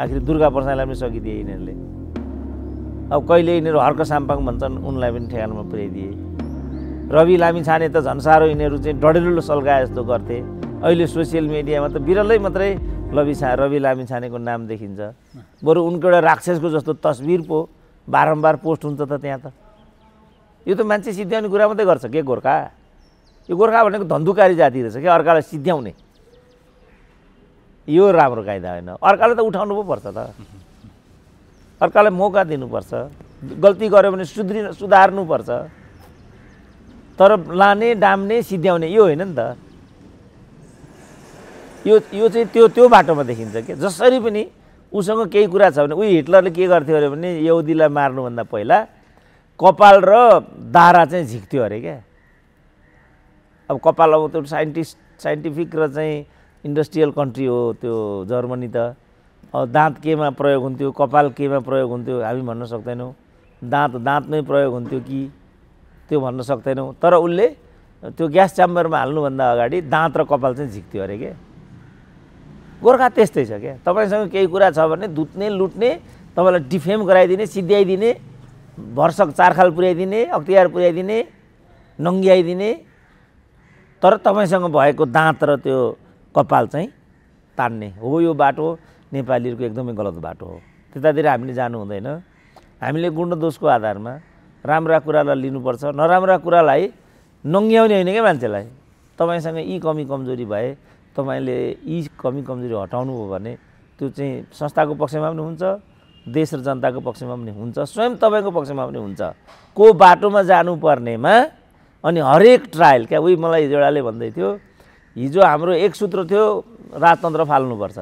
आखिर दुर्गा प्रसादलाई पनि सकिदिए यिनीहरूले अब कहिले यिनीहरू हर्क साम्पाङ भन्छन् उनलाई पनि ठेगानामा पुर्याइदिए रवि लामी छाने त झन्सारो यिनीहरू चाहिँ डडेलुलो सल्काए जस्तो गर्थे अहिले सोसियल मिडियामा त बिरलै मात्रै लवि छा रवि लामी छानेको नाम देखिन्छ बरु उनको एउटा राक्षसको जस्तो तस्बिर पो बारम्बार पोस्ट हुन्छ त त्यहाँ त यो त मान्छे सिद्ध्याउने कुरा मात्रै गर्छ के गोर्खा यो गोर्खा भनेको धन्धुकारी जाति रहेछ क्या अर्कालाई सिद्ध्याउने यो राम्रो कायदा होइन अर्कालाई त उठाउनु पो पर्छ त अर्कालाई मौका दिनुपर्छ गल्ती गऱ्यो भने सुध्रि सुधार्नुपर्छ तर लाने डाम्ने सिद्ध्याउने यो होइन नि त यो यो चाहिँ त्यो त्यो बाटोमा देखिन्छ कि जसरी पनि उसँग केही कुरा छ भने उही हिटलरले के गर्थ्यो अरे भने यहुदीलाई मार्नुभन्दा पहिला कपाल र दारा चाहिँ झिक्थ्यो अरे क्या अब कपाल अब त्यो साइन्टिस्ट साइन्टिफिक र चाहिँ इन्डस्ट्रियल कन्ट्री हो त्यो जर्मनी त दाँत केमा प्रयोग हुन्थ्यो कपाल केमा प्रयोग हुन्थ्यो हामी भन्न सक्दैनौँ दाँत दाँतमै प्रयोग हुन्थ्यो कि त्यो भन्न सक्दैनौँ तर उसले त्यो ग्यास च्याम्बरमा हाल्नुभन्दा अगाडि दाँत र कपाल चाहिँ झिक्थ्यो अरे के गोर्खा त्यस्तै छ क्या तपाईँसँग केही कुरा छ भने दुत्ने लुट्ने तपाईँलाई डिफेम गराइदिने सिद्ध्याइदिने भर्सक चारखाल पुर्याइदिने अख्तियार पुर्याइदिने नङ्ग्याइदिने तर तपाईँसँग भएको दाँत र त्यो कपाल चाहिँ तान्ने हो यो बाटो नेपालीहरूको एकदमै गलत बाटो हो त्यतातिर हामीले जानु हुँदैन हामीले गुणदोषको आधारमा राम्रा कुरालाई लिनुपर्छ नराम्रा कुरालाई नङ्ग्याउने होइन क्या मान्छेलाई तपाईँसँग यी कमी कमजोरी भए तपाईँले यी कमी कमजोरी हटाउनु हो भने त्यो चाहिँ संस्थाको पक्षमा पनि हुन्छ देश र जनताको पक्षमा पनि हुन्छ स्वयं तपाईँको पक्षमा पनि हुन्छ को बाटोमा जानुपर्नेमा अनि हरेक ट्रायल क्या उही मलाई हिजोडाले भन्दै थियो हिजो हाम्रो एक सूत्र थियो राजतन्त्र फाल्नुपर्छ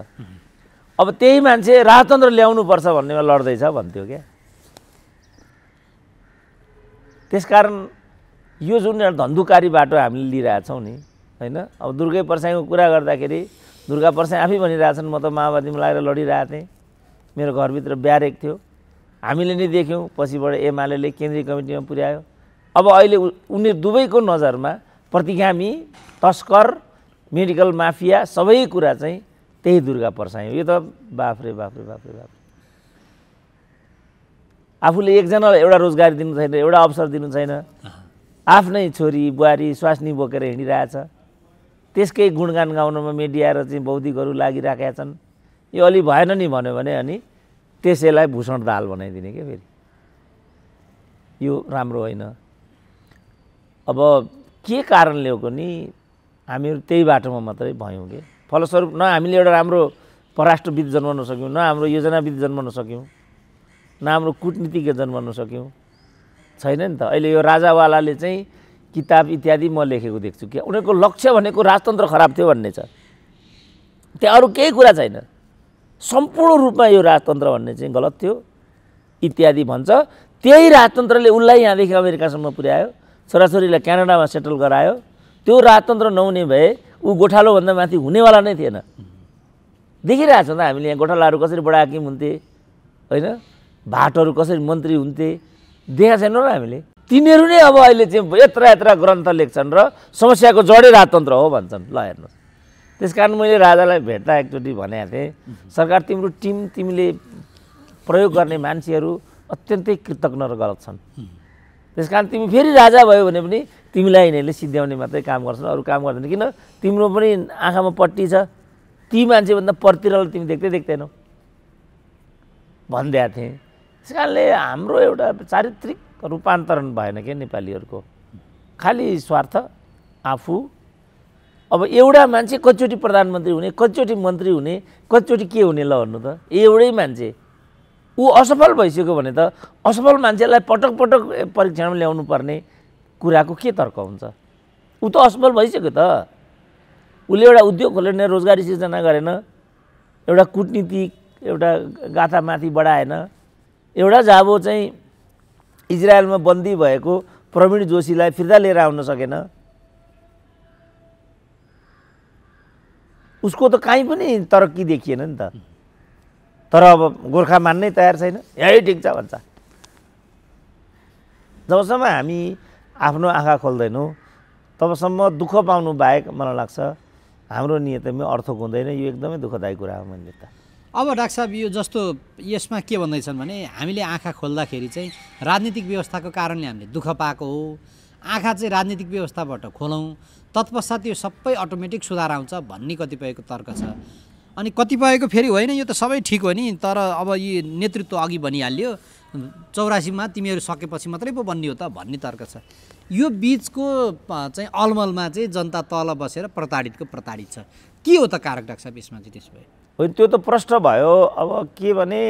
अब त्यही मान्छे राजतन्त्र ल्याउनुपर्छ भन्नेमा लड्दैछ भन्थ्यो क्या त्यसकारण यो जुन एउटा धन्धुकारी बाटो हामीले लिइरहेछौँ नि होइन अब दुर्गै पर्साईको कुरा गर्दाखेरि दुर्गा पर्साई आफै भनिरहेछन् म त माओवादीमा लागेर लडिरहेको थिएँ मेरो घरभित्र ब्यारेक थियो हामीले नै देख्यौँ पछिबाट एमाले केन्द्रीय कमिटीमा पुर्यायो अब अहिले उनी दुवैको नजरमा प्रतिगामी तस्कर मेडिकल माफिया सबै कुरा चाहिँ त्यही दुर्गा पर्साई यो त बाफ्रे बाफ्रे बाफ्रे बाफ्रे आफूले एकजनालाई एउटा रोजगारी दिनु छैन एउटा अवसर दिनु छैन आफ्नै छोरी बुहारी स्वास्नी बोकेर हिँडिरहेछ त्यसकै गुणगान गाउनमा मिडिया र चाहिँ बौद्धिकहरू लागिरहेका छन् यो अलि भएन नि भन्यो भने अनि त्यसैलाई भूषण दाल बनाइदिने क्या फेरि यो राम्रो होइन अब के कारणले हो नि हामीहरू त्यही बाटोमा मात्रै भयौँ कि फलस्वरूप न हामीले एउटा राम्रो पराष्ट्रविद जन्माउन सक्यौँ न हाम्रो योजनाविद जन्माउन सक्यौँ न हाम्रो कुटनीतिज्ञ जन्माउन सक्यौँ छैन नि त अहिले यो राजावालाले चाहिँ किताब इत्यादि म लेखेको देख्छु कि उनीहरूको लक्ष्य भनेको राजतन्त्र खराब थियो भन्ने छ त्यहाँ अरू केही कुरा छैन सम्पूर्ण रूपमा यो राजतन्त्र भन्ने चाहिँ गलत थियो इत्यादि भन्छ त्यही राजतन्त्रले उसलाई यहाँदेखि अमेरिकासम्म पुर्यायो छोराछोरीलाई क्यानाडामा सेटल गरायो त्यो राजतन्त्र नहुने भए ऊ गोठालोभन्दा माथि हुनेवाला नै थिएन देखिरहेको छ त हामीले यहाँ गोठालाहरू कसरी बडाकिम हुन्थे होइन भाटहरू कसरी मन्त्री हुन्थे देखा छैनौँ र हामीले तिनीहरू नै अब अहिले चाहिँ यत्र यत्र ग्रन्थ लेख्छन् र समस्याको जडै राजतन्त्र हो भन्छन् ल हेर्नुहोस् त्यस कारण मैले राजालाई भेट्दा एकचोटि भनेको थिएँ सरकार तिम्रो टिम तिमीले प्रयोग गर्ने मान्छेहरू अत्यन्तै कृतज्ञ र गलत छन् त्यस कारण तिमी फेरि राजा भयो भने पनि तिमीलाई यिनीहरूले सिद्ध्याउने मात्रै काम गर्छन् अरू काम गर्दैन किन तिम्रो पनि आँखामा पट्टी छ ती मान्छेभन्दा पर्तिरलाई तिमी देख्दै देख्दैनौ भनिदिएको थिएँ त्यस कारणले हाम्रो एउटा चारित्रिक रूपान्तरण भएन क्या नेपालीहरूको खालि स्वार्थ आफू अब एउटा मान्छे कतिचोटि प्रधानमन्त्री हुने कतिचोटि मन्त्री हुने कतिचोटि के हुने ल भन्नु त एउटै मान्छे ऊ असफल भइसक्यो भने त असफल मान्छेलाई पटक पटक परीक्षणमा ल्याउनु पर्ने कुराको के तर्क हुन्छ ऊ त असफल भइसक्यो त उसले एउटा उद्योग खोलेन रोजगारी सिर्जना गरेन एउटा कुटनीतिक एउटा गाथामाथि बढाएन एउटा जाबो चाहिँ इजरायलमा बन्दी भएको प्रवीण जोशीलाई फिर्ता लिएर आउन सकेन उसको त काहीँ पनि तरक्की देखिएन नि त तर अब गोर्खा मान्नै तयार छैन यही ठिक छ भन्छ जबसम्म हामी आफ्नो आँखा खोल्दैनौँ तबसम्म दुःख पाउनु बाहेक मलाई लाग्छ हाम्रो नियतमै अर्थ हुँदैन यो एकदमै दुःखदायी कुरा हो मैले त अब डाक्टर साहब यो जस्तो यसमा के भन्दैछन् भने हामीले आँखा खोल्दाखेरि चाहिँ राजनीतिक व्यवस्थाको कारणले हामीले दुःख पाएको हो आँखा चाहिँ राजनीतिक व्यवस्थाबाट खोलौँ तत्पश्चात यो सबै अटोमेटिक सुधार आउँछ भन्ने कतिपयको तर्क छ अनि कतिपयको फेरि होइन यो त सबै ठिक हो नि तर अब यी नेतृत्व अघि भनिहाल्यो चौरासीमा तिमीहरू सकेपछि मात्रै पो बन्ने हो त भन्ने तर्क छ यो बिचको चाहिँ अलमलमा चाहिँ जनता तल बसेर प्रताडितको प्रताडित छ के हो त कारक डाक्टर साहब यसमा चाहिँ त्यसो भए होइन त्यो त प्रश्न भयो अब के भने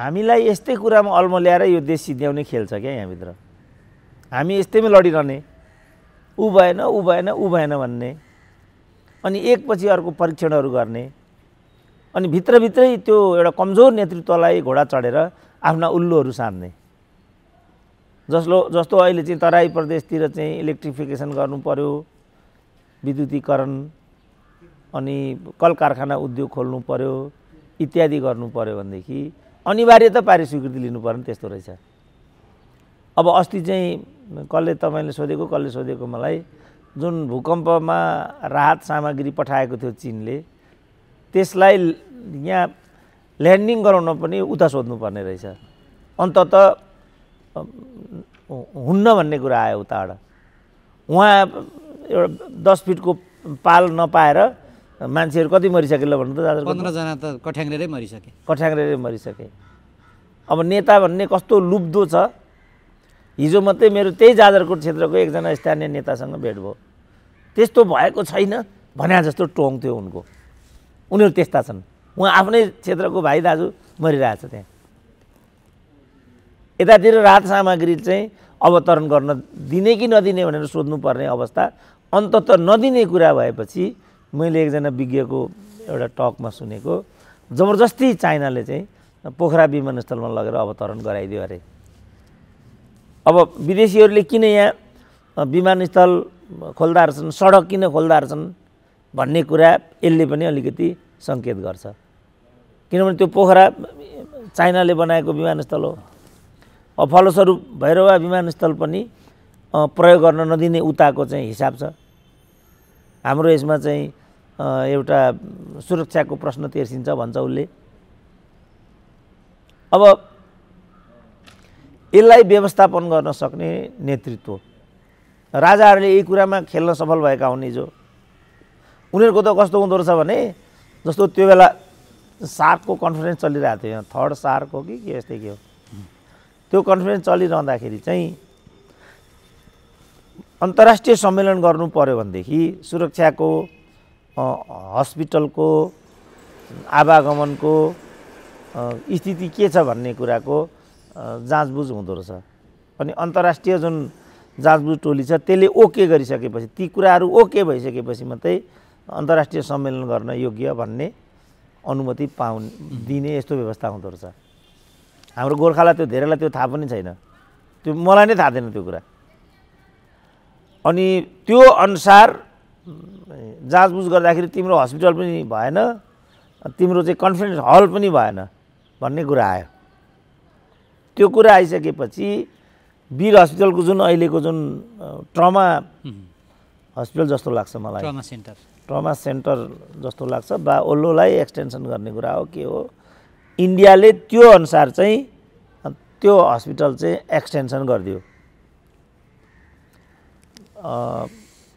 हामीलाई यस्तै कुरामा ल्याएर यो देश सिद्ध्याउने खेल छ क्या यहाँभित्र हामी यस्तैमा लडिरहने ऊ भएन ऊ भएन ऊ भएन भन्ने अनि एकपछि अर्को परीक्षणहरू गर्ने अनि भित्रभित्रै त्यो एउटा कमजोर नेतृत्वलाई घोडा चढेर आफ्ना उल्लुहरू सार्ने जसलो जस्तो अहिले चाहिँ तराई प्रदेशतिर चाहिँ इलेक्ट्रिफिकेसन गर्नु पऱ्यो विद्युतीकरण अनि कल कारखाना उद्योग खोल्नु पऱ्यो इत्यादि गर्नु पऱ्यो भनेदेखि अनिवार्य त पारिस्वीकृति पर्ने त्यस्तो रहेछ अब अस्ति चाहिँ कसले तपाईँले सोधेको कसले सोधेको मलाई जुन भूकम्पमा राहत सामग्री पठाएको थियो चिनले त्यसलाई यहाँ ल्यान्डिङ गराउन पनि उता सोध्नुपर्ने रहेछ अन्तत हुन्न भन्ने कुरा आयो उताबाट उहाँ एउटा दस फिटको पाल नपाएर मान्छेहरू कति मरिसके ल भन्नु त पन्ध्रजना त कठ्याङ्ग्रेरै मरिसके कठ्याङ्ग्रेरै मरिसके अब नेता भन्ने कस्तो लुब्दो छ हिजो मात्रै मेरो त्यही जाजरकोट क्षेत्रको एकजना स्थानीय नेतासँग भेट भयो त्यस्तो भएको छैन भने जस्तो टोङ थियो उनको उनीहरू त्यस्ता छन् उहाँ आफ्नै क्षेत्रको भाइ दाजु मरिरहेछ त्यहाँ यतातिर राहत सामग्री चाहिँ अवतरण गर्न दिने कि नदिने भनेर सोध्नुपर्ने अवस्था अन्तत नदिने कुरा भएपछि मैले एकजना विज्ञको एउटा टकमा सुनेको जबरजस्ती चाइनाले चाहिँ पोखरा विमानस्थलमा लगेर अवतरण गराइदियो अरे अब विदेशीहरूले किन यहाँ विमानस्थल खोल्दा रहेछन् सडक किन खोल्दा रहेछन् भन्ने कुरा यसले पनि अलिकति सङ्केत गर्छ किनभने त्यो पोखरा चाइनाले बनाएको विमानस्थल हो अब फलस्वरूप भैरवा विमानस्थल पनि प्रयोग गर्न नदिने उताको चाहिँ हिसाब छ हाम्रो यसमा चाहिँ एउटा सुरक्षाको प्रश्न तेर्सिन्छ भन्छ उसले अब यसलाई व्यवस्थापन गर्न सक्ने नेतृत्व राजाहरूले यही कुरामा खेल्न सफल भएका हुन् हिजो उनीहरूको त कस्तो हुँदो रहेछ भने जस्तो त्यो बेला सार्कको कन्फरेन्स चलिरहेको थियो यहाँ थर्ड सार्क हो कि के यस्तै के हो त्यो कन्फरेन्स चलिरहँदाखेरि चाहिँ अन्तर्राष्ट्रिय सम्मेलन गर्नु पऱ्यो भनेदेखि सुरक्षाको हस्पिटलको आवागमनको स्थिति के छ भन्ने कुराको जाँचबुझ हुँदो रहेछ अनि अन्तर्राष्ट्रिय जुन जाँचबुझ टोली छ त्यसले ओके गरिसकेपछि ती कुराहरू ओके भइसकेपछि मात्रै अन्तर्राष्ट्रिय सम्मेलन गर्न योग्य भन्ने अनुमति पाउ दिने यस्तो व्यवस्था हुँदो रहेछ हाम्रो गोर्खालाई त्यो धेरैलाई त्यो थाहा पनि छैन त्यो मलाई नै थाहा थिएन त्यो कुरा अनि त्यो अनुसार जाँचबुझ गर्दाखेरि तिम्रो हस्पिटल पनि भएन तिम्रो चाहिँ कन्फिडेन्स हल पनि भएन भन्ने कुरा आयो त्यो कुरा आइसकेपछि वीर हस्पिटलको जुन अहिलेको जुन ट्रमा हस्पिटल जस्तो लाग्छ मलाई ट्रमा सेन्टर ट्रमा सेन्टर जस्तो लाग्छ बा ओल्लोलाई एक्सटेन्सन गर्ने कुरा हो के हो इन्डियाले त्यो अनुसार चाहिँ त्यो हस्पिटल चाहिँ एक्सटेन्सन गरिदियो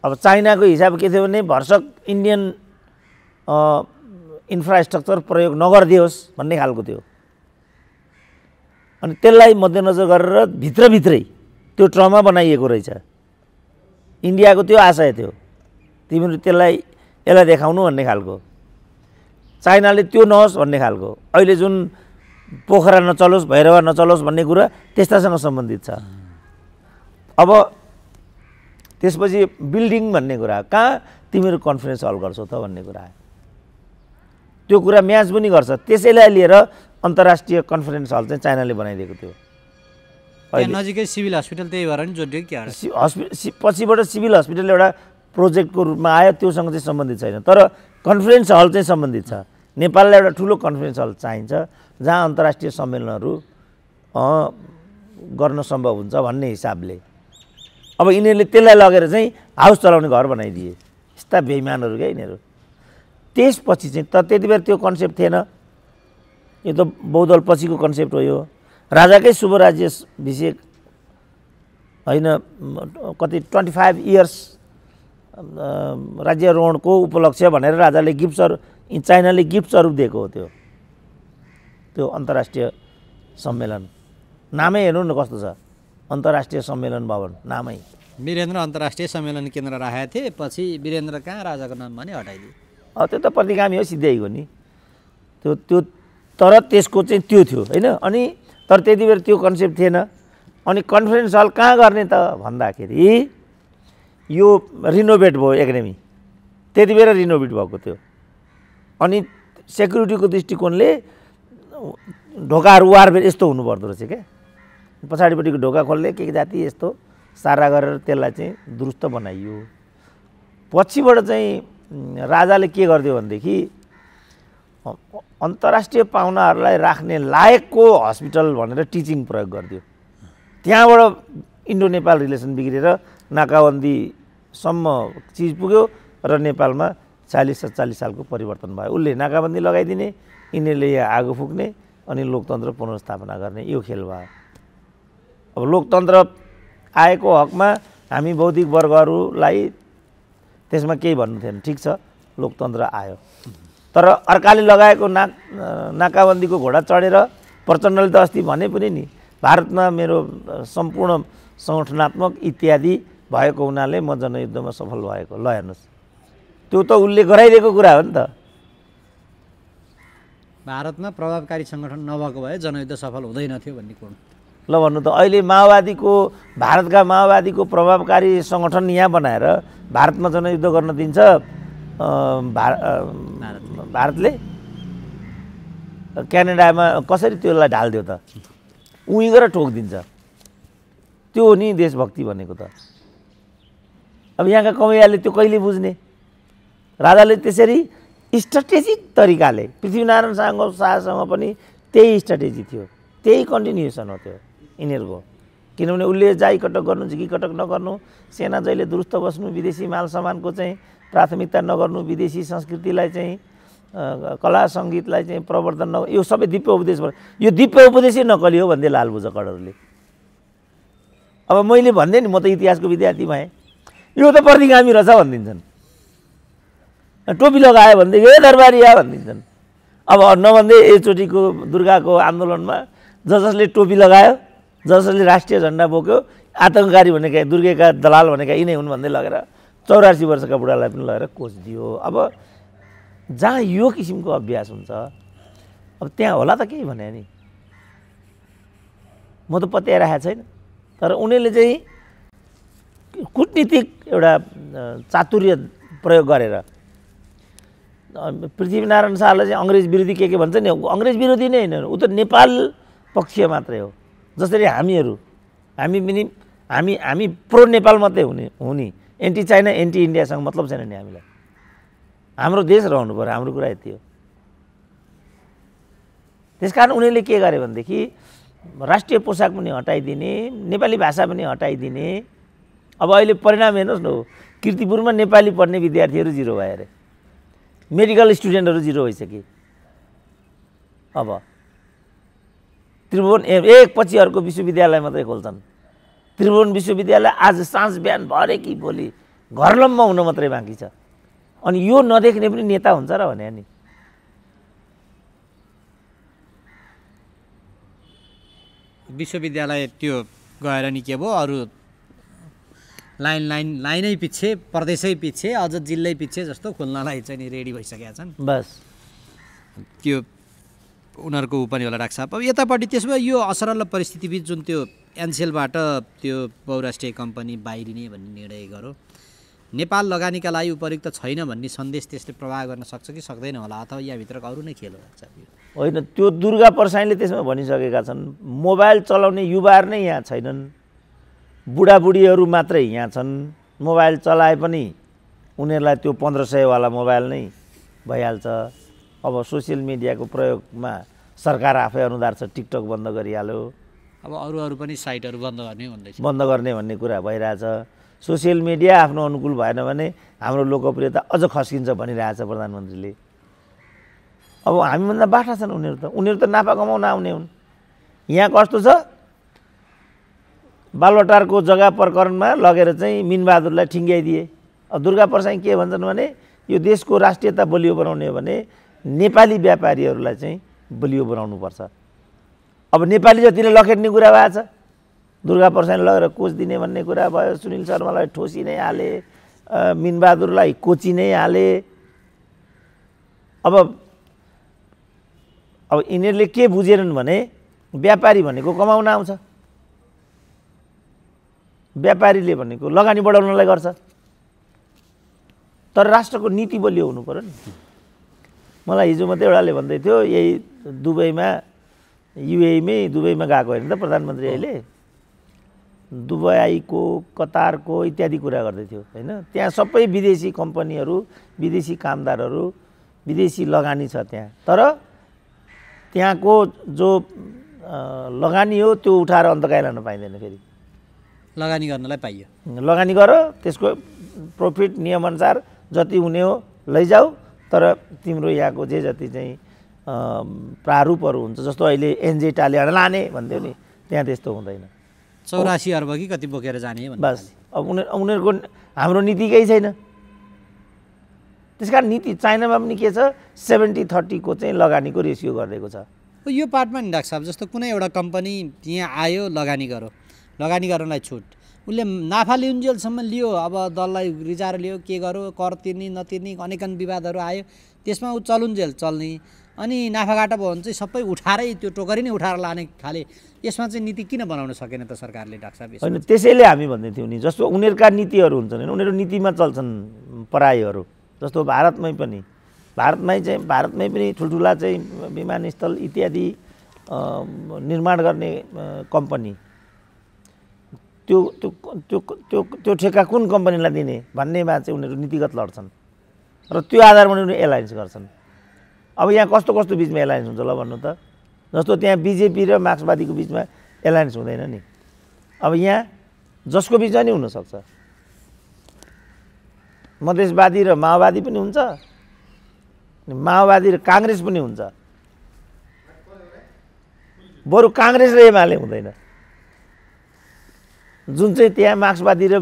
अब चाइनाको हिसाब के थियो भने भर्सक इन्डियन इन्फ्रास्ट्रक्चर प्रयोग नगरिदियोस् भन्ने खालको थियो अनि त्यसलाई मध्यनजर गरेर भित्रभित्रै त्यो ट्रमा बनाइएको रहेछ इन्डियाको त्यो आशय थियो तिमीहरू त्यसलाई यसलाई देखाउनु भन्ने खालको चाइनाले त्यो नहोस् भन्ने खालको अहिले जुन पोखरा नचलोस् भैरवा नचलोस् भन्ने कुरा त्यस्तासँग सम्बन्धित छ अब त्यसपछि बिल्डिङ भन्ने कुरा कहाँ तिमीहरू कन्फरेन्स हल गर्छौ त भन्ने कुरा त्यो कुरा म्याच पनि गर्छ त्यसैलाई लिएर अन्तर्राष्ट्रिय कन्फरेन्स हल चाहिँ चाइनाले बनाइदिएको थियो नजिकै सिभिल हस्पिटल त्यही भएर नि जोडियो क्या हस्पि पछिबाट सिभिल हस्पिटल एउटा प्रोजेक्टको रूपमा आयो त्योसँग चाहिँ सम्बन्धित छैन तर कन्फरेन्स हल चाहिँ सम्बन्धित छ नेपाललाई एउटा ठुलो कन्फरेन्स हल चाहिन्छ जहाँ अन्तर्राष्ट्रिय सम्मेलनहरू गर्न सम्भव हुन्छ भन्ने हिसाबले अब यिनीहरूले त्यसलाई लगेर चाहिँ हाउस चलाउने घर बनाइदिए यस्ता बेइमानहरू क्या यिनीहरू त्यसपछि चाहिँ त त्यति बेला त्यो कन्सेप्ट थिएन यो त बहुदल पछिको कन्सेप्ट हो यो राजाकै राज्य अभिषेक होइन कति ट्वेन्टी फाइभ इयर्स राज्यारोहणको उपलक्ष्य भनेर राजाले गिफ्टहरू चाइनाले गिफ्ट स्वरूप दिएको हो त्यो त्यो अन्तर्राष्ट्रिय सम्मेलन नामै हेर्नु न कस्तो छ अन्तर्राष्ट्रिय सम्मेलन भवन नामै वीरेन्द्र अन्तर्राष्ट्रिय सम्मेलन केन्द्र राखेको थिएँ पछि वीरेन्द्र कहाँ राजाको नाम भने हटाइदियो त्यो त प्रतिगामी हो सिधै हो नि त्यो त्यो तर त्यसको चाहिँ त्यो थियो होइन अनि तर त्यति बेला त्यो कन्सेप्ट थिएन अनि कन्फरेन्स हल कहाँ गर्ने त भन्दाखेरि यो रिनोभेट भयो एकाडेमी त्यति बेला रिनोभेट भएको थियो अनि सेक्युरिटीको दृष्टिकोणले ढोकाहरू वारबेर यस्तो हुनुपर्दो रहेछ क्या पछाडिपट्टिको ढोका खोल्ने के जाति यस्तो सारा गरेर त्यसलाई चाहिँ दुरुस्त बनाइयो पछिबाट चाहिँ राजाले के गरिदियो भनेदेखि अन्तर्राष्ट्रिय पाहुनाहरूलाई राख्ने लायकको हस्पिटल भनेर टिचिङ प्रयोग गरिदियो त्यहाँबाट इन्डो नेपाल रिलेसन बिग्रेर नाकाबन्दीसम्म चिज पुग्यो र नेपालमा चालिस सत्तालिस सालको परिवर्तन भयो उसले नाकाबन्दी लगाइदिने यिनीहरूले यहाँ आगो फुक्ने अनि लोकतन्त्र पुनर्स्थापना गर्ने यो खेल भयो अब लोकतन्त्र आएको हकमा हामी बौद्धिक वर्गहरूलाई त्यसमा केही भन्नु थिएन ठिक छ लोकतन्त्र आयो तर अर्काले लगाएको नाक नाकाबन्दीको घोडा चढेर प्रचण्डले त अस्ति भने पनि नि भारतमा मेरो सम्पूर्ण सङ्गठनात्मक इत्यादि भएको हुनाले म जनयुद्धमा सफल भएको ल हेर्नुहोस् त्यो त उसले गराइदिएको कुरा हो नि त भारतमा प्रभावकारी सङ्गठन नभएको भए जनयुद्ध सफल हुँदैन थियो भन्ने कुरो ल भन्नु त अहिले माओवादीको भारतका माओवादीको प्रभावकारी सङ्गठन यहाँ बनाएर भारतमा जनयुद्ध गर्न दिन्छ भारतले क्यानाडामा कसरी त्यसलाई ढालिदियो त उहीँबाट ठोकिदिन्छ त्यो नि देशभक्ति भनेको त अब यहाँका कमैयाले त्यो कहिले बुझ्ने राजाले त्यसरी स्ट्राटेजिक तरिकाले पृथ्वीनारायण शाहको शाहसँग पनि त्यही स्ट्राटेजी थियो त्यही कन्टिन्युसन हो त्यो यिनीहरूको किनभने उसले जाइ कटक गर्नु झिकी कटक नगर्नु सेना जहिले दुरुस्त बस्नु विदेशी माल सामानको चाहिँ प्राथमिकता नगर्नु विदेशी संस्कृतिलाई चाहिँ कला सङ्गीतलाई चाहिँ प्रवर्तन न यो सबै दिव्य उपदेश यो दिव्य उपदेशै नकली हो भन्थे लालभुजकडहरूले अब मैले भन्दै नि म त इतिहासको विद्यार्थी भएँ यो त प्रतिगामी रहेछ भनिदिन्छन् टोपी लगायो भनेदेखि ए दरबारी आ भनिदिन्छन् अब नभन्दै एकचोटिको दुर्गाको आन्दोलनमा ज जसले टोपी लगायो ज जसले राष्ट्रिय झन्डा बोक्यो आतङ्ककारी भनेका दुर्गेका दलाल भनेका यिनै हुन् भन्दै लगेर चौरासी वर्षका बुढालाई पनि लगेर कोच दियो अब जहाँ यो किसिमको अभ्यास हुन्छ अब त्यहाँ होला त केही भने नि म त राखेको छैन तर उनीहरूले चाहिँ कुटनीतिक एउटा चातुर्य प्रयोग गरेर पृथ्वीनारायण शाहलाई चाहिँ अङ्ग्रेज विरोधी के के भन्छ नि अङ्ग्रेज विरोधी नै होइन ऊ त नेपाल पक्षीय मात्रै हो जसरी हामीहरू हामी पनि हामी हामी प्रो नेपाल मात्रै हुने हुने एन्टी चाइना एन्टी इन्डियासँग मतलब छैन नि हामीलाई हाम्रो देश रहनु पऱ्यो हाम्रो कुरा यति हो त्यस कारण उनीहरूले के गर्यो भनेदेखि राष्ट्रिय पोसाक पनि हटाइदिने नेपाली भाषा पनि हटाइदिने अब अहिले परिणाम हेर्नुहोस् न किर्तिपुरमा नेपाली पढ्ने विद्यार्थीहरू जिरो भयो अरे मेडिकल स्टुडेन्टहरू जिरो भइसके अब त्रिभुवन ए पछि अर्को विश्वविद्यालय मात्रै खोल्छन् त्रिभुवन विश्वविद्यालय आज साँझ बिहान भरे कि भोलि घर हुन मात्रै बाँकी छ अनि यो नदेख्ने पनि नेता हुन्छ र भने नि विश्वविद्यालय त्यो गएर नि के भयो अरू लाइन लाइन लाइनै पछि प्रदेशै पछि अझ जिल्लै पछि जस्तो खोल्नलाई चाहिँ नि रेडी भइसकेका छन् बस त्यो उनीहरूको ऊ पनि होला राख्छ अब यतापट्टि त्यसो भए यो असरल परिस्थितिबिच जुन त्यो एनसेलबाट त्यो बहुराष्ट्रिय कम्पनी बाहिरिने भन्ने निर्णय गर्यो नेपाल लगानीका लागि उपयुक्त छैन भन्ने सन्देश त्यसले प्रभाव गर्न सक्छ कि सक्दैन होला अथवा यहाँभित्रको अरू नै खेल हुन्छ होइन त्यो दुर्गा प्रसाईले त्यसमा भनिसकेका छन् मोबाइल चलाउने युवाहरू नै यहाँ छैनन् बुढाबुढीहरू मात्रै यहाँ छन् मोबाइल चलाए पनि उनीहरूलाई त्यो पन्ध्र सयवाला मोबाइल नै भइहाल्छ अब सोसियल मिडियाको प्रयोगमा सरकार आफै अनुदार छ टिकटक बन्द गरिहाल्यो अब अरू अरू पनि साइटहरू बन्द गर्ने भन्दैछ बन्द गर्ने भन्ने कुरा भइरहेछ सोसियल मिडिया आफ्नो अनुकूल भएन भने हाम्रो लोकप्रियता अझ खस्किन्छ भनिरहेछ प्रधानमन्त्रीले अब हामीभन्दा बाठा छन् उनीहरू त उनीहरू त नाफा कमाउन आउने हुन् यहाँ कस्तो छ बालवाटारको जग्गा प्रकरणमा लगेर चाहिँ मिनबहादुरलाई ठिङ्ग्याइदिए अब दुर्गा प्रसाई के भन्छन् भने यो देशको राष्ट्रियता बलियो बनाउने हो भने नेपाली व्यापारीहरूलाई चाहिँ बलियो बनाउनुपर्छ अब नेपाली जतिले लखेट्ने कुरा भएको छ दुर्गा प्रसाद लगेर कोच दिने भन्ने कुरा भयो सुनिल शर्मालाई ठोसी नै हाले मिनबहादुरलाई कोची नै हाले अब अब यिनीहरूले के बुझेनन् भने व्यापारी भनेको कमाउन आउँछ व्यापारीले भनेको लगानी बढाउनलाई गर्छ तर राष्ट्रको नीति बलियो हुनु पऱ्यो नि मलाई हिजो मात्रै एउटाले भन्दै थियो यही दुबईमा युएमै दुबईमा गएको होइन त प्रधानमन्त्री अहिले दुबईको कतारको इत्यादि कुरा गर्दै थियो होइन त्यहाँ सबै विदेशी कम्पनीहरू विदेशी कामदारहरू विदेशी लगानी छ त्यहाँ तर त्यहाँको जो लगानी हो त्यो उठाएर अन्त गाई लान पाइँदैन फेरि लगानी गर्नलाई पाइयो लगानी गर त्यसको प्रफिट नियमअनुसार जति हुने हो लैजाऊ तर तिम्रो यहाँको जे जति चाहिँ प्रारूपहरू हुन्छ जस्तो अहिले एनजे एनजेटाले लाने भन्थ्यो नि त्यहाँ त्यस्तो हुँदैन चौरासी अर्ब कि कति बोकेर जाने बस अब उनीहरू उनीहरूको हाम्रो नीति केही छैन त्यस कारण नीति चाइनामा पनि के छ सेभेन्टी थर्टीको चाहिँ लगानीको रेसियो गरिदिएको छ यो पार्टमा नि डाक्टर साहब जस्तो कुनै एउटा कम्पनी यहाँ आयो लगानी गर लगानी गर्नलाई छुट उसले नाफा लिउन्जेलसम्म लियो अब दललाई रिजाएर लियो के गर्यो कर तिर्ने नतिर्ने अनेकन विवादहरू आयो त्यसमा ऊ चलुन्जेल चल्ने अनि नाफाघाटा भयो भने चाहिँ सबै उठाएरै त्यो टोकरी नै उठाएर लाने खाले यसमा चाहिँ नीति किन बनाउन सकेन त सरकारले डाक्टर साहब होइन त्यसैले हामी भन्दै थियौँ नि जस्तो उनीहरूका नीतिहरू हुन्छन् होइन उनीहरू नीतिमा चल्छन् परायोहरू जस्तो भारतमै पनि भारतमै चाहिँ भारतमै पनि ठुल्ठुला चाहिँ विमानस्थल इत्यादि निर्माण गर्ने कम्पनी त्यो त्यो त्यो त्यो त्यो ठेक्का कुन कम्पनीलाई दिने भन्नेमा चाहिँ उनीहरू नीतिगत लड्छन् र त्यो आधारमा उनीहरू एलायन्स गर्छन् अब यहाँ कस्तो कस्तो बिचमा एलायन्स हुन्छ ल भन्नु त जस्तो त्यहाँ बिजेपी र मार्क्सवादीको बिचमा एलायन्स हुँदैन नि अब यहाँ जसको बिचमा नि हुनसक्छ मधेसवादी र माओवादी पनि हुन्छ माओवादी र काङ्ग्रेस पनि हुन्छ बरु काङ्ग्रेस र एमाले हुँदैन जुन चाहिँ त्यहाँ मार्क्सवादी र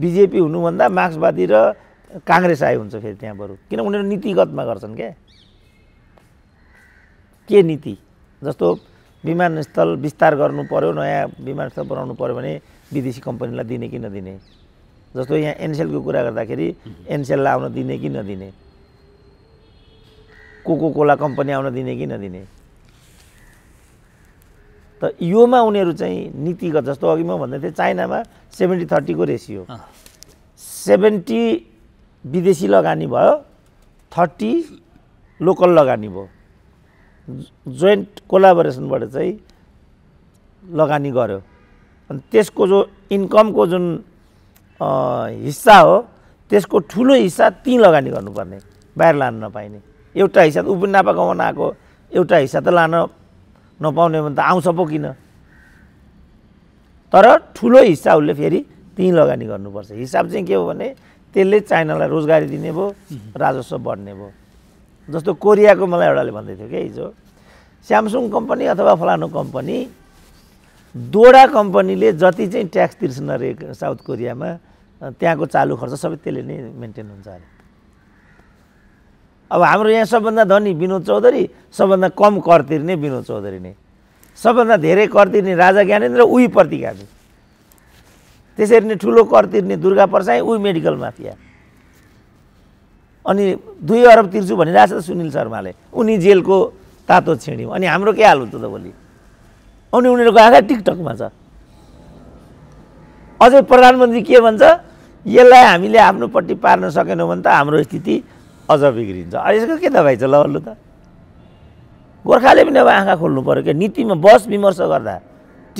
बिजेपी हुनुभन्दा मार्क्सवादी र काङ्ग्रेस आयो हुन्छ फेरि त्यहाँ बरु किन उनीहरू नीतिगतमा गर्छन् क्या के नीति जस्तो विमानस्थल विस्तार गर्नु पऱ्यो नयाँ विमानस्थल बनाउनु पऱ्यो भने विदेशी कम्पनीलाई दिने कि नदिने जस्तो यहाँ एनसेलको कुरा गर्दाखेरि एनसेललाई आउन दिने कि नदिने कोको कोला कम्पनी आउन दिने कि नदिने त योमा उनीहरू चाहिँ नीतिगत जस्तो अघि म भन्दै थिएँ चाइनामा सेभेन्टी थर्टीको रेसियो सेभेन्टी विदेशी लगानी भयो थर्टी लोकल लगानी भयो जोइन्ट कोलाबोरेसनबाट चाहिँ लगानी गर्यो अनि त्यसको जो इन्कमको जुन हिस्सा हो त्यसको ठुलो हिस्सा ती लगानी गर्नुपर्ने बाहिर लान नपाइने एउटा हिस्सा त ऊ आएको एउटा हिस्सा त लान नपाउने भने त आउँछ पो किन तर ठुलो हिस्सा उसले फेरि त्यहीँ लगानी गर्नुपर्छ हिसाब चाहिँ के हो भने त्यसले चाइनालाई रोजगारी दिने भयो राजस्व बढ्ने भयो जस्तो कोरियाको मलाई एउटाले भन्दै थियो क्या हिजो स्यामसुङ कम्पनी अथवा फलानु कम्पनी दोडा कम्पनीले जति चाहिँ ट्याक्स तिर्सन रे साउथ कोरियामा त्यहाँको चालु खर्च सबै त्यसले नै मेन्टेन हुन्छ अरे अब हाम्रो यहाँ सबभन्दा धनी विनोद चौधरी सबभन्दा कम कर तिर्ने विनोद चौधरी नै सबभन्दा धेरै कर तिर्ने राजा ज्ञानेन्द्र उही प्रतिगामी त्यसरी नै ठुलो कर तिर्ने दुर्गा प्रसाई उही मेडिकल माफिया अनि दुई अरब तिर्छु भनिरहेछ सुनिल शर्माले उनी जेलको तातो छेड्यौँ अनि हाम्रो के हाल हुन्छ त भोलि अनि उनीहरूको आँखा टिकटकमा छ अझै प्रधानमन्त्री के भन्छ यसलाई हामीले आफ्नोपट्टि पार्न सकेनौँ भने त हाम्रो स्थिति अझ बिग्रिन्छ अहिले यसको के दबाई छ ल त गोर्खाले पनि अब आँखा खोल्नु पऱ्यो क्या नीतिमा बस विमर्श गर्दा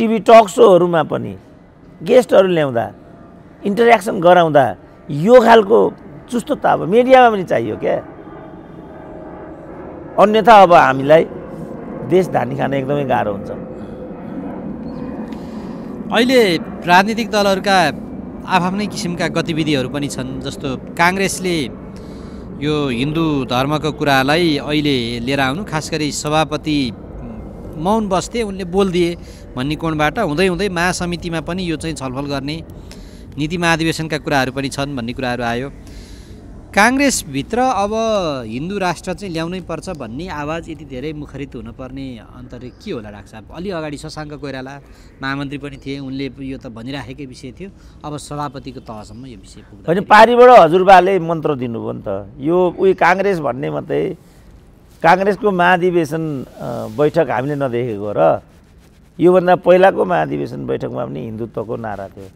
टिभी टक सोहरूमा पनि गेस्टहरू ल्याउँदा इन्टरेक्सन गराउँदा यो खालको चुस्तो त अब मिडियामा पनि चाहियो क्या अन्यथा अब हामीलाई देश धानी खान एकदमै गाह्रो हुन्छ अहिले राजनीतिक दलहरूका आफ्नै किसिमका गतिविधिहरू पनि छन् जस्तो काङ्ग्रेसले यो हिन्दू धर्मको कुरालाई अहिले लिएर आउनु खास गरी सभापति मौन बस्थे उनले बोलिदिए भन्ने कोणबाट हुँदै हुँदै महासमितिमा पनि यो चाहिँ छलफल गर्ने नीति महाधिवेशनका कुराहरू पनि छन् भन्ने कुराहरू आयो काङ्ग्रेसभित्र अब हिन्दू राष्ट्र चाहिँ ल्याउनै पर्छ भन्ने आवाज यति धेरै मुखरित हुनुपर्ने अन्तर के होला साहब अलि अगाडि शशाङ्क कोइराला महामन्त्री पनि थिए उनले यो त भनिराखेकै विषय थियो अब सभापतिको तहसम्म यो विषय पुग्छ होइन पारिबाट हजुरबाले मन्त्र दिनुभयो नि त यो उयो काङ्ग्रेस भन्ने मात्रै काङ्ग्रेसको महाधिवेशन बैठक हामीले नदेखेको र योभन्दा पहिलाको महाधिवेशन बैठकमा पनि हिन्दुत्वको नारा थियो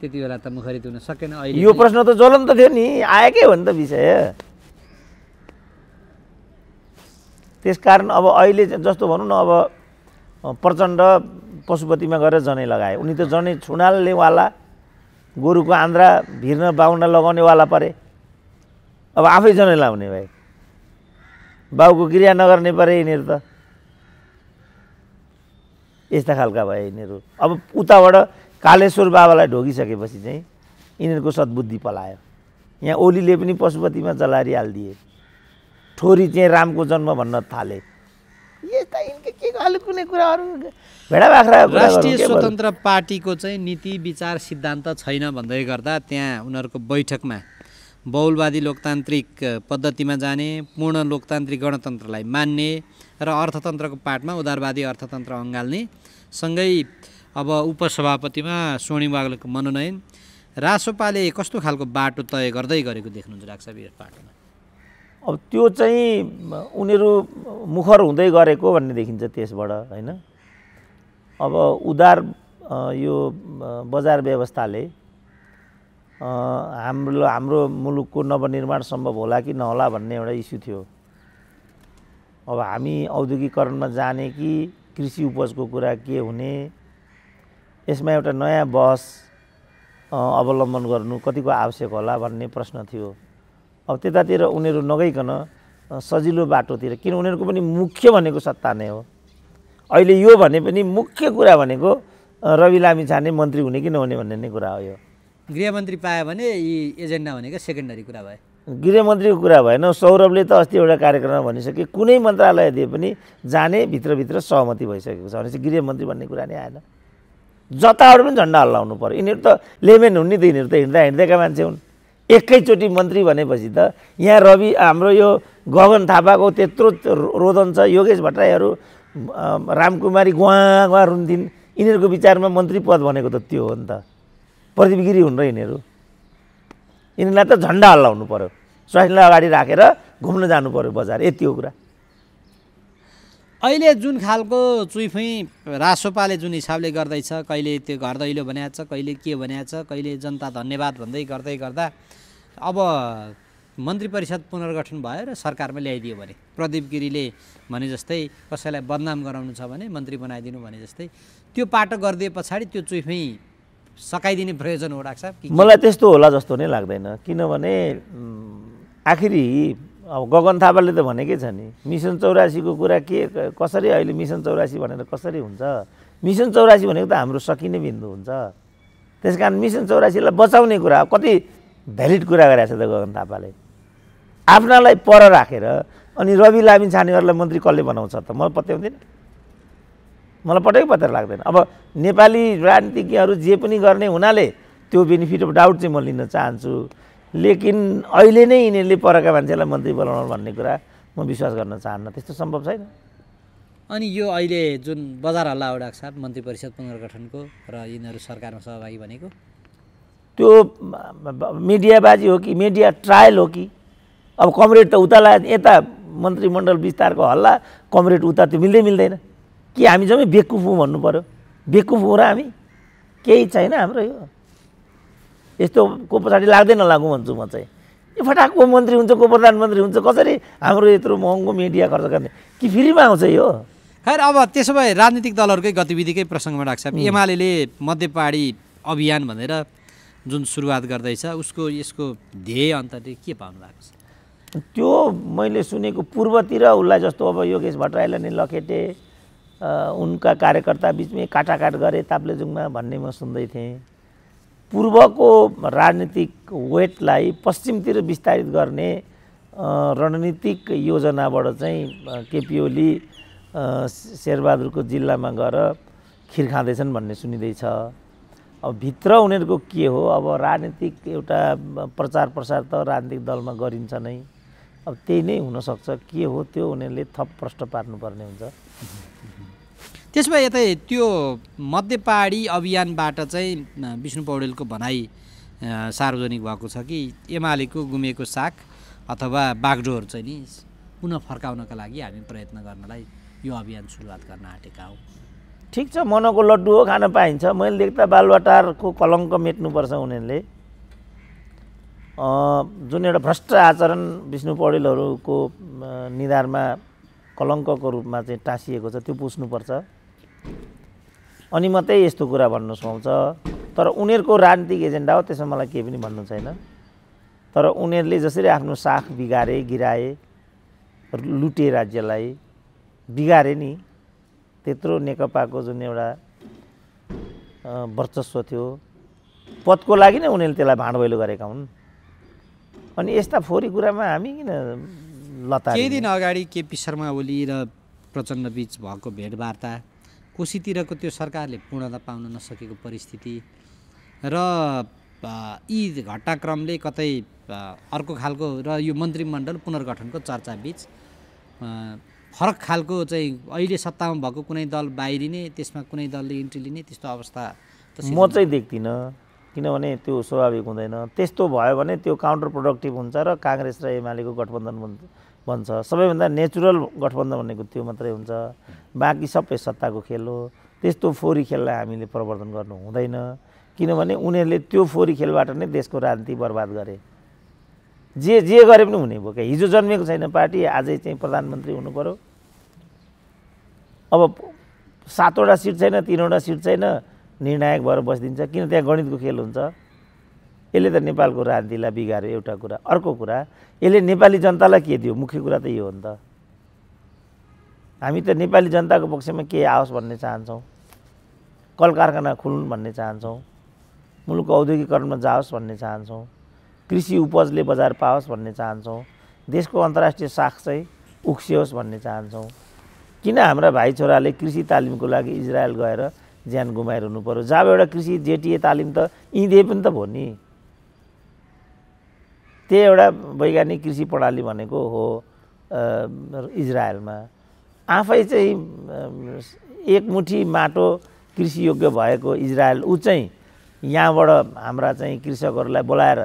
त्यति बेला त मुखरित हुन सकेन अहिले यो प्रश्न त ज्वलन्त थियो नि आएकै हो नि त विषय त्यसकारण अब अहिले जस्तो भनौँ न अब प्रचण्ड पशुपतिमा गएर जनै लगाए उनी त जनै छुनालले वाला गोरुको आन्द्रा भिर्न बाहुना लगाउनेवाला परे अब आफै जनै लाउने भए बाउको क्रिया नगर्ने परे यिनीहरू त यस्ता खालका भए यिनीहरू अब उताबाट कालेश्वर बाबालाई ढोगिसकेपछि चाहिँ यिनीहरूको सद्बुद्धि पलायो यहाँ ओलीले पनि पशुपतिमा जलारी हालिदिए छोरी चाहिँ रामको जन्म भन्न थाले यस्ता यिनको के कुनै कुराहरू भेडा बाख्रा राष्ट्रिय स्वतन्त्र पार्टीको चाहिँ नीति विचार सिद्धान्त छैन भन्दै गर्दा त्यहाँ उनीहरूको बैठकमा बहुलवादी लोकतान्त्रिक पद्धतिमा जाने पूर्ण लोकतान्त्रिक गणतन्त्रलाई मान्ने र अर्थतन्त्रको पाठमा उदारवादी अर्थतन्त्र अँगाल्ने सँगै अब उपसभापतिमा सोणी बाग्लोको मनोनयन रासोपाले कस्तो खालको बाटो तय गर्दै गरेको देख्नुहुन्छ राक्षावीर पाटोमा अब त्यो चाहिँ उनीहरू मुखर हुँदै गरेको भन्ने देखिन्छ त्यसबाट होइन अब उदार यो बजार व्यवस्थाले हाम्रो हाम्रो मुलुकको नवनिर्माण सम्भव होला कि नहोला भन्ने एउटा इस्यु थियो अब हामी औद्योगिकरणमा जाने कि कृषि उपजको कुरा के हुने यसमा एउटा नयाँ बस अवलम्बन गर्नु कतिको आवश्यक होला भन्ने प्रश्न थियो अब त्यतातिर उनीहरू नगइकन सजिलो बाटोतिर किन उनीहरूको पनि मुख्य भनेको सत्ता नै हो अहिले यो भने पनि मुख्य कुरा भनेको रवि लामी छाने मन्त्री हुने कि नहुने भन्ने नै कुरा हो यो गृहमन्त्री पायो भने यी एजेन्डा भनेको सेकेन्डरी कुरा भयो गृहमन्त्रीको कुरा भएन सौरभले त अस्ति एउटा कार्यक्रममा भनिसके कुनै मन्त्रालय दिए पनि जाने भित्रभित्र सहमति भइसकेको छ भनेपछि गृहमन्त्री भन्ने कुरा नै आएन जताबाट पनि झन्डा हल्लाउनु पऱ्यो यिनीहरू त लेमेन हुन् नि त यिनीहरू त हिँड्दा हिँड्दैका मान्छे हुन् एकैचोटि मन्त्री भनेपछि त यहाँ रवि हाम्रो यो गगन थापाको त्यत्रो रोदन छ योगेश भट्टराईहरू रामकुमारी गुवा गुवा रुन्थिन् यिनीहरूको विचारमा मन्त्री पद भनेको त त्यो हो नि त प्रतिगिरी हुन् र यिनीहरू यिनीहरूलाई त झन्डा हल्लाउनु पऱ्यो स्वास्नीलाई अगाडि राखेर घुम्न जानु पऱ्यो बजार यति हो कुरा अहिले जुन खालको चुइफुई रासोपाले जुन हिसाबले गर्दैछ कहिले त्यो घर दैलो छ कहिले के छ कहिले जनता धन्यवाद भन्दै गर्दै गर्दा अब मन्त्री परिषद पुनर्गठन भयो र सरकारमा ल्याइदियो भने प्रदीप गिरीले भने जस्तै कसैलाई बदनाम गराउनु छ भने मन्त्री बनाइदिनु भने जस्तै त्यो पाटो गरिदिए पछाडि त्यो चुइफै सकाइदिने प्रयोजन हो डाक्टर साहब मलाई त्यस्तो होला जस्तो नै लाग्दैन किनभने आखिरी अब गगन थापाले त भनेकै छ नि मिसन चौरासीको कुरा के कसरी अहिले मिसन चौरासी भनेर कसरी हुन्छ मिसन चौरासी भनेको त हाम्रो सकिने बिन्दु हुन्छ त्यस कारण मिसन चौरासीलाई बचाउने कुरा कति भ्यालिड कुरा गरेको छ त गगन थापाले आफ्नालाई पर राखेर अनि रवि लामिन छानेहरूलाई मन्त्री कसले बनाउँछ त म पत्याउँदिनँ मलाई पटक्कै पत्ता लाग्दैन अब नेपाली राजनीतिज्ञहरू जे पनि गर्ने हुनाले त्यो बेनिफिट अफ डाउट चाहिँ म लिन चाहन्छु लेकिन अहिले नै यिनीहरूले परेका मान्छेलाई मन्त्री बनाउनु भन्ने कुरा म विश्वास गर्न चाहन्न त्यस्तो सम्भव छैन अनि यो अहिले जुन बजार हल्ला उडाएको छ मन्त्री परिषद पुनर्गठनको र यिनीहरू सरकारमा सहभागी भनेको त्यो मिडियाबाजी हो कि मिडिया ट्रायल हो कि अब कमरेड त उता लगाए यता मन्त्रीमण्डल विस्तारको हल्ला कमरेड उता त्यो मिल्दै मिल्दैन कि हामी जम्मै बेकुफ हौँ भन्नु पऱ्यो बेकुफ हौँ र हामी केही छैन हाम्रो यो यस्तो को पछाडि लाग्दैन लागु भन्छु म चाहिँ यो फटाक को मन्त्री हुन्छ को प्रधानमन्त्री हुन्छ कसरी हाम्रो यत्रो महँगो मिडिया खर्च गर्ने कि फ्रीमा आउँछ यो खैर अब त्यसो भए राजनीतिक दलहरूकै गतिविधिकै प्रसङ्गमा राख्छ एमाले मध्यपाडी अभियान भनेर जुन सुरुवात गर्दैछ उसको यसको ध्येय अन्तले के पाउनु भएको छ त्यो मैले सुनेको पूर्वतिर उसलाई जस्तो अब योगेश भट्टराईलाई नै लखेटेँ उनका कार्यकर्ता बिचमै काटाकाट गरे ताप्लेजुङमा भन्ने म सुन्दै थिएँ पूर्वको राजनीतिक वेटलाई पश्चिमतिर विस्तारित गर्ने रणनीतिक योजनाबाट चाहिँ केपी ओली शेरबहादुरको जिल्लामा गएर खिर खाँदैछन् भन्ने सुनिँदैछ अब भित्र उनीहरूको के हो अब राजनीतिक एउटा प्रचार प्रसार त राजनीतिक दलमा गरिन्छ नै अब त्यही नै हुनसक्छ के हो त्यो उनीहरूले थप प्रश्न पार्नुपर्ने हुन्छ त्यसो भए यतै त्यो मध्यपाडी अभियानबाट चाहिँ विष्णु पौडेलको भनाइ सार्वजनिक भएको छ कि एमालेको गुमेको साग अथवा बागडोर चाहिँ नि पुनः फर्काउनका लागि हामी प्रयत्न गर्नलाई यो अभियान सुरुवात गर्न आँटेका हौँ ठिक छ मनको लड्डु हो खान पाइन्छ मैले देख्दा बालुवाटारको कलङ्क मेट्नुपर्छ उनीहरूले जुन एउटा भ्रष्ट आचरण विष्णु पौडेलहरूको निधारमा कलङ्कको रूपमा चाहिँ टाँसिएको छ त्यो पुस्नुपर्छ अनि मात्रै यस्तो कुरा भन्नु सुहाउँछ तर उनीहरूको राजनीतिक एजेन्डा हो त्यसमा मलाई केही पनि भन्नु छैन तर उनीहरूले जसरी आफ्नो साख बिगारे गिराए लुटे राज्यलाई बिगारे नि त्यत्रो नेकपाको जुन एउटा वर्चस्व थियो पदको लागि नै उनीहरूले त्यसलाई भाँडभैलो गरेका हुन् अनि यस्ता फोहोरी कुरामा हामी किन लता केही दिन अगाडि केपी शर्मा ओली र प्रचण्ड बिच भएको भेटवार्ता कोशीतिरको त्यो सरकारले पूर्णता पाउन नसकेको परिस्थिति र यी घटनाक्रमले कतै अर्को खालको र यो मन्त्रीमण्डल पुनर्गठनको चर्चाबिच फरक खालको चाहिँ अहिले सत्तामा भएको कुनै दल बाहिरिने त्यसमा कुनै दलले इन्ट्री लिने त्यस्तो अवस्था म चाहिँ देख्दिनँ किनभने त्यो स्वाभाविक हुँदैन त्यस्तो भयो भने त्यो काउन्टर प्रोडक्टिभ हुन्छ र काङ्ग्रेस र एमालेको गठबन्धन भन्छ सबैभन्दा नेचुरल गठबन्धन भनेको त्यो मात्रै हुन्छ बाँकी सबै सत्ताको खेल हो त्यस्तो फोहोरी खेललाई हामीले प्रवर्धन गर्नु हुँदैन किनभने उनीहरूले त्यो फोहोरी खेलबाट नै देशको राजनीति बर्बाद गरे जे जे गरे पनि हुने भयो क्या हिजो जन्मेको छैन पार्टी आजै चाहिँ प्रधानमन्त्री हुनु पऱ्यो अब सातवटा सिट छैन तिनवटा सिट छैन निर्णायक भएर बसिदिन्छ किन त्यहाँ गणितको खेल हुन्छ यसले त नेपालको राजनीतिलाई बिगार्यो एउटा कुरा अर्को कुरा यसले नेपाली जनतालाई के दियो मुख्य कुरा त यो हो नि त हामी त नेपाली जनताको पक्षमा के आओस् भन्ने चाहन्छौँ कल कारखाना खुल्नु भन्ने चाहन्छौँ मुलुकको औद्योगिकरणमा जाओस् भन्ने चाहन्छौँ कृषि उपजले बजार पाओस् भन्ने चाहन्छौँ देशको अन्तर्राष्ट्रिय साख चाहिँ उक्सियोस् भन्ने चाहन्छौँ किन हाम्रा भाइ छोराले कृषि तालिमको लागि इजरायल गएर ज्यान गुमाएर पऱ्यो जहाँ एउटा कृषि जेटिए तालिम त दिए पनि त भयो नि त्यही एउटा वैज्ञानिक कृषि प्रणाली भनेको हो इजरायलमा आफै चाहिँ एकमुठी माटो कृषियोग्य भएको इजरायल ऊ चाहिँ यहाँबाट हाम्रा चाहिँ कृषकहरूलाई बोलाएर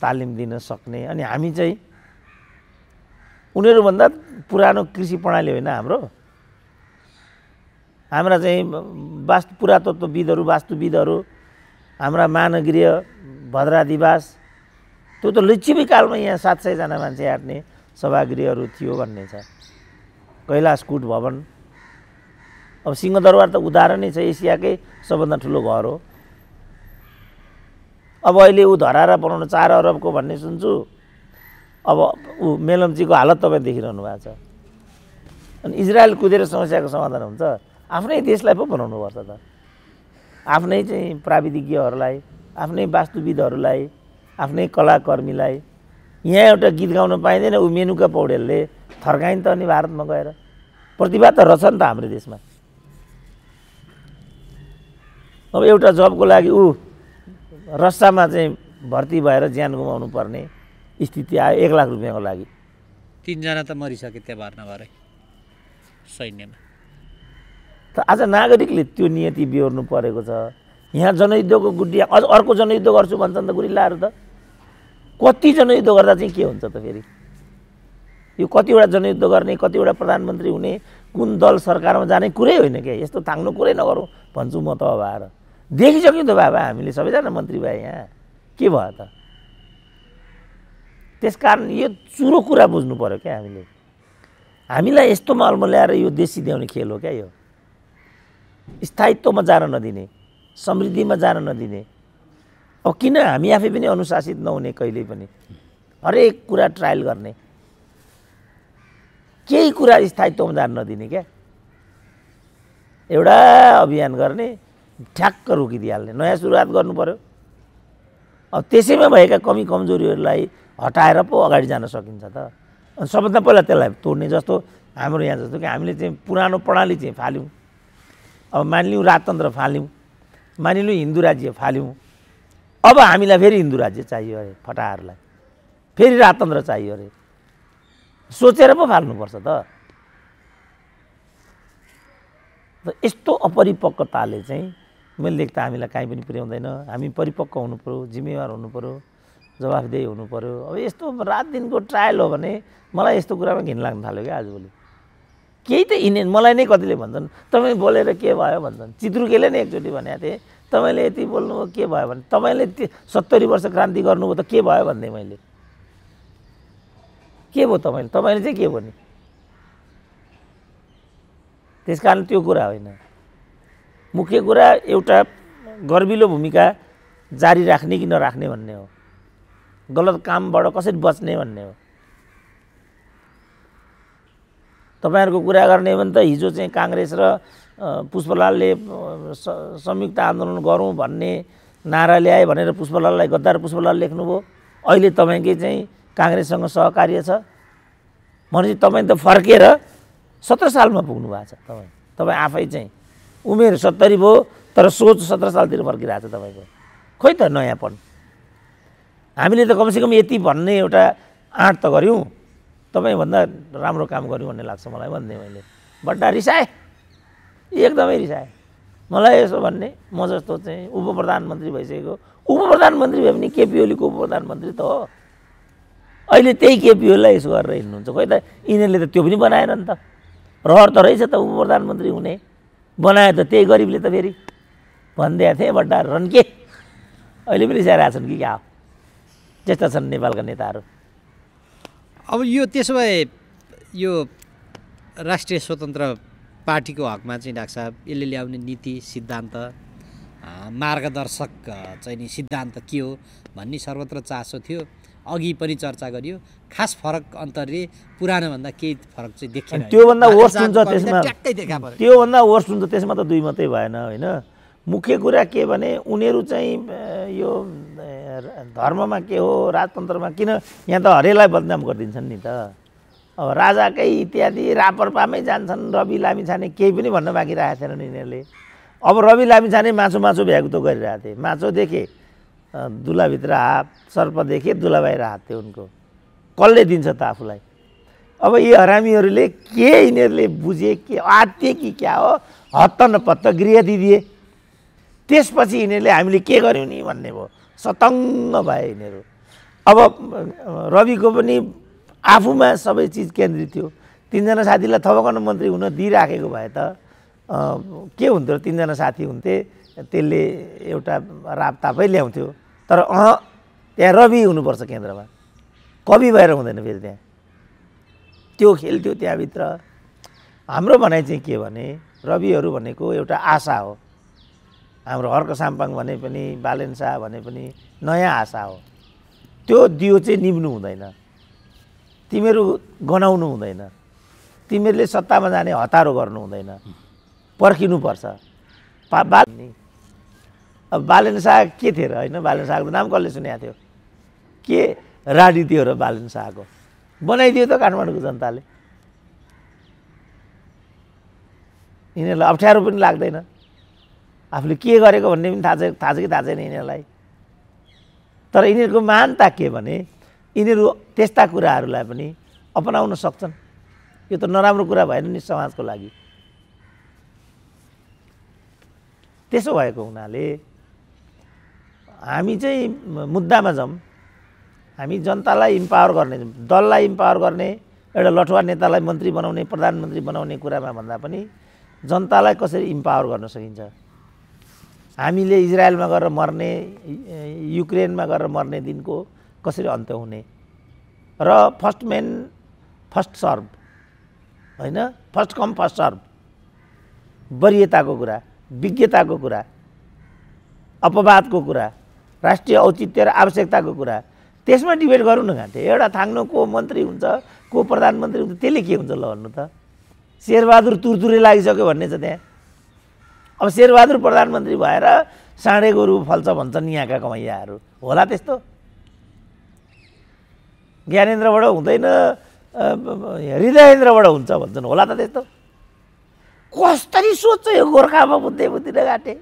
तालिम दिन सक्ने अनि हामी चाहिँ उनीहरूभन्दा पुरानो कृषि प्रणाली होइन हाम्रो हाम्रा चाहिँ वास्तु पुरातत्वविदहरू वास्तुविदहरू हाम्रा मानगृह भद्रादिवास त्यो त लिच्छिवी कालमा यहाँ सात सयजना मान्छे आँट्ने सभागृहहरू थियो भन्ने छ कैलाश कुट भवन अब सिंहदरबार त उदाहरणै छ एसियाकै सबभन्दा ठुलो घर हो अब अहिले ऊ धरारा बनाउनु चार अरबको भन्ने सुन्छु अब ऊ मेलम्चीको हालत तपाईँ देखिरहनु भएको छ अनि इजरायल कुदेर समस्याको समाधान हुन्छ आफ्नै देशलाई पो बनाउनुपर्छ त आफ्नै चाहिँ प्राविधिज्ञहरूलाई आफ्नै वास्तुविदहरूलाई आफ्नै कलाकर्मीलाई यहाँ एउटा गीत गाउन पाइँदैन ऊ मेनुका पौडेलले थर्काइन् त अनि भारतमा गएर प्रतिभा त रहेछ नि त हाम्रो देशमा अब एउटा जबको लागि ऊ रस्तामा चाहिँ भर्ती भएर ज्यान गुमाउनु पर्ने स्थिति आयो एक लाख रुपियाँको लागि तिनजना त मरिसके त्यहाँ भर्ना भएर सैन्यमा त आज नागरिकले त्यो नियति बिहोर्नु परेको छ यहाँ जनयुद्धको गुडिया अझ अर्को जनयुद्ध गर्छु भन्छन् त गुरिल्लाहरू त कति जनयुद्ध गर्दा चाहिँ के हुन्छ त फेरि यो कतिवटा जनयुद्ध गर्ने कतिवटा प्रधानमन्त्री हुने कुन दल सरकारमा जाने कुरै होइन क्या यस्तो थाङ्नु कुरै नगरौँ भन्छु म त अब आएर देखिसक्यौँ त बाबा हामीले सबैजना मन्त्री भए यहाँ के भयो त त्यस कारण यो चुरो कुरा बुझ्नु पऱ्यो क्या हामीले हामीलाई यस्तो मालमा ल्याएर यो देशी ल्याउने खेल हो क्या यो स्थायित्वमा जान नदिने समृद्धिमा जान नदिने किन हामी आफै पनि अनुशासित नहुने कहिले पनि हरेक कुरा ट्रायल गर्ने केही कुरा स्थायित्वमा जान नदिने क्या एउटा अभियान गर्ने ठ्याक्क रोकिदिइहाल्ने नयाँ सुरुवात गर्नु पऱ्यो अब त्यसैमा भएका कमी कमजोरीहरूलाई हटाएर पो अगाडि जान सकिन्छ त अनि सबभन्दा पहिला त्यसलाई तोड्ने जस्तो हाम्रो यहाँ जस्तो कि हामीले चाहिँ पुरानो प्रणाली चाहिँ फाल्यौँ अब मानिलिउँ राजतन्त्र फाल्यौँ मानिलिउँ हिन्दू राज्य फाल्यौँ अब हामीलाई फेरि हिन्दू राज्य चाहियो अरे फटाहरूलाई फेरि राजतन्त्र चाहियो अरे सोचेर पो फाल्नुपर्छ त यस्तो अपरिपक्वताले चाहिँ मैले लेख्दा हामीलाई काहीँ पनि पुर्याउँदैन हामी परिपक्व हुनुपऱ्यो जिम्मेवार हुनुपऱ्यो जवाफदेही हुनुपऱ्यो अब यस्तो रात दिनको ट्रायल हो भने मलाई यस्तो कुरामा घिन लाग्न थाल्यो क्या आजभोलि केही त इने मलाई नै कतिले भन्छन् तपाईँ बोलेर के भयो भन्छन् चित्रुकेले नै एकचोटि भनेको थिएँ तपाईँले यति बोल्नुभयो के भयो भने तपाईँले सत्तरी वर्ष क्रान्ति गर्नुभयो त के भयो भन्दै मैले के भयो तपाईँले तपाईँले चाहिँ के नि त्यस कारण त्यो कुरा होइन मुख्य कुरा एउटा गर्विलो भूमिका जारी राख्ने कि नराख्ने भन्ने हो गलत कामबाट कसरी बच्ने भन्ने हो तपाईँहरूको कुरा गर्ने हो भने त हिजो चाहिँ काङ्ग्रेस र पुष्पलालले संयुक्त आन्दोलन गरौँ भन्ने नारा ल्याए भनेर पुष्पलाललाई गद्दार पुष्पलाल लेख्नुभयो अहिले तपाईँकै चाहिँ काङ्ग्रेससँग सहकार्य छ भनेपछि तपाईँ त फर्केर सत्र सालमा पुग्नु भएको छ तपाईँ तपाईँ आफै चाहिँ उमेर सत्तरी भयो तर सोच सत्र सालतिर फर्किरहेको छ तपाईँको खोइ त नयाँपन हामीले त कमसेकम यति भन्ने एउटा आँट त गऱ्यौँ तपाईँभन्दा राम्रो काम गऱ्यौँ भन्ने लाग्छ मलाई भन्ने मैले बट्टा रिसाएँ एकदमै रिसायो मलाई यसो भन्ने म जस्तो चाहिँ उप प्रधानमन्त्री भइसकेको उप प्रधानमन्त्री भयो भने केपी ओलीको उप प्रधानमन्त्री त हो अहिले त्यही केपी ओलीलाई यसो गरेर हिँड्नुहुन्छ खोइ त यिनीहरूले त त्यो पनि बनाएन नि त रहर त रहेछ त उप प्रधानमन्त्री हुने बनायो त त्यही गरिबले त फेरि भनिदिएको थिएँ रन के अहिले पनि रिसाइरहेको छन् कि क्या हो त्यस्ता छन् नेपालका नेताहरू अब यो त्यसो भए यो राष्ट्रिय स्वतन्त्र पार्टीको हकमा चाहिँ डाक्टर साहब यसले ल्याउने नीति सिद्धान्त मार्गदर्शक चाहिँ नि सिद्धान्त के हो भन्ने सर्वत्र चासो थियो अघि पनि चर्चा गरियो खास फरक अन्तरले पुरानो भन्दा केही फरक चाहिँ देखियो त्योभन्दा वर्स हुन्छ त्यसमा त्योभन्दा वर्स हुन्छ त्यसमा त दुई मात्रै भएन होइन मुख्य कुरा के भने उनीहरू चाहिँ यो धर्ममा के हो राजतन्त्रमा किन यहाँ त हरेलाई बदनाम गरिदिन्छन् नि त अब राजाकै इत्यादि रापरपामै जान्छन् रवि लामिछाने केही पनि भन्न बाँकी राखेको थिएनन् यिनीहरूले अब रवि लामिछाने मासु मासु भ्यागुतो गरिरहेको थिए माछु देखे दुलाभित्र हात सर्प देखे दुला बाहिर हात थियो उनको कसले दिन्छ त आफूलाई अब यी हरामीहरूले के यिनीहरूले बुझे के आत्ते कि क्या हो हत्त नपत्त गृह दिदिए त्यसपछि यिनीहरूले हामीले के गर्यौँ नि भन्ने भयो सतङ्ग भए यिनीहरू अब रविको पनि आफूमा सबै चिज केन्द्रित थियो तिनजना साथीलाई थपकन मन्त्री हुन दिइराखेको भए त के हुन्थ्यो तिनजना साथी हुन्थे त्यसले एउटा राप्तापै ल्याउँथ्यो तर अह त्यहाँ रवि हुनुपर्छ केन्द्रमा कवि भएर हुँदैन फेरि त्यहाँ त्यो खेल्थ्यो त्यहाँभित्र हाम्रो भनाइ चाहिँ के भने रविहरू भनेको एउटा आशा हो हाम्रो हर्क साम्पाङ भने पनि बालेन्सा भने पनि नयाँ आशा हो त्यो दियो चाहिँ निभ्नु हुँदैन तिमीहरू गनाउनु हुँदैन तिमीहरूले सत्तामा जाने हतारो गर्नु हुँदैन पर्खिनुपर्छ पा बाल अब बालन शाह के र होइन बालन शाहको नाम कसले सुनेको थियो के राडी थियो र बालन शाहको बनाइदियो त काठमाडौँको जनताले यिनीहरूलाई अप्ठ्यारो पनि लाग्दैन आफूले के गरेको भन्ने पनि थाहा छ थाहा छ कि थाहा छैन यिनीहरूलाई तर यिनीहरूको महानता के भने यिनीहरू त्यस्ता कुराहरूलाई पनि अपनाउन सक्छन् यो त नराम्रो कुरा भएन नि समाजको लागि त्यसो भएको हुनाले हामी चाहिँ मुद्दामा जाउँ हामी जनतालाई इम्पावर गर्ने दललाई इम्पावर गर्ने एउटा लठुवा नेतालाई मन्त्री बनाउने प्रधानमन्त्री बनाउने कुरामा भन्दा पनि जनतालाई कसरी इम्पावर गर्न सकिन्छ हामीले इजरायलमा गएर मर्ने युक्रेनमा गएर मर्ने दिनको कसरी अन्त्य हुने र फर्स्ट मेन फर्स्ट सर्भ होइन फर्स्ट कम फर्स्ट सर्भ वरियताको कुरा विज्ञताको कुरा अपवादको कुरा राष्ट्रिय औचित्य र आवश्यकताको कुरा त्यसमा डिबेट गरौँ न घाँटे एउटा थाङ्नु को मन्त्री हुन्छ को प्रधानमन्त्री हुन्छ त्यसले के हुन्छ ल भन्नु त शेरबहादुर तुरतुरै लागिसक्यो भन्ने छ त्यहाँ अब शेरबहादुर प्रधानमन्त्री भएर साँढे गोरु फल्छ भन्छन् यहाँका कमैयाहरू होला त्यस्तो ज्ञानेन्द्रबाट हुँदैन हृदयेन्द्रबाट हुन्छ भन्छन् होला त त्यस्तो कसरी सोध्छ यो गोर्खामा बुद्धे बुद्धि नगाटे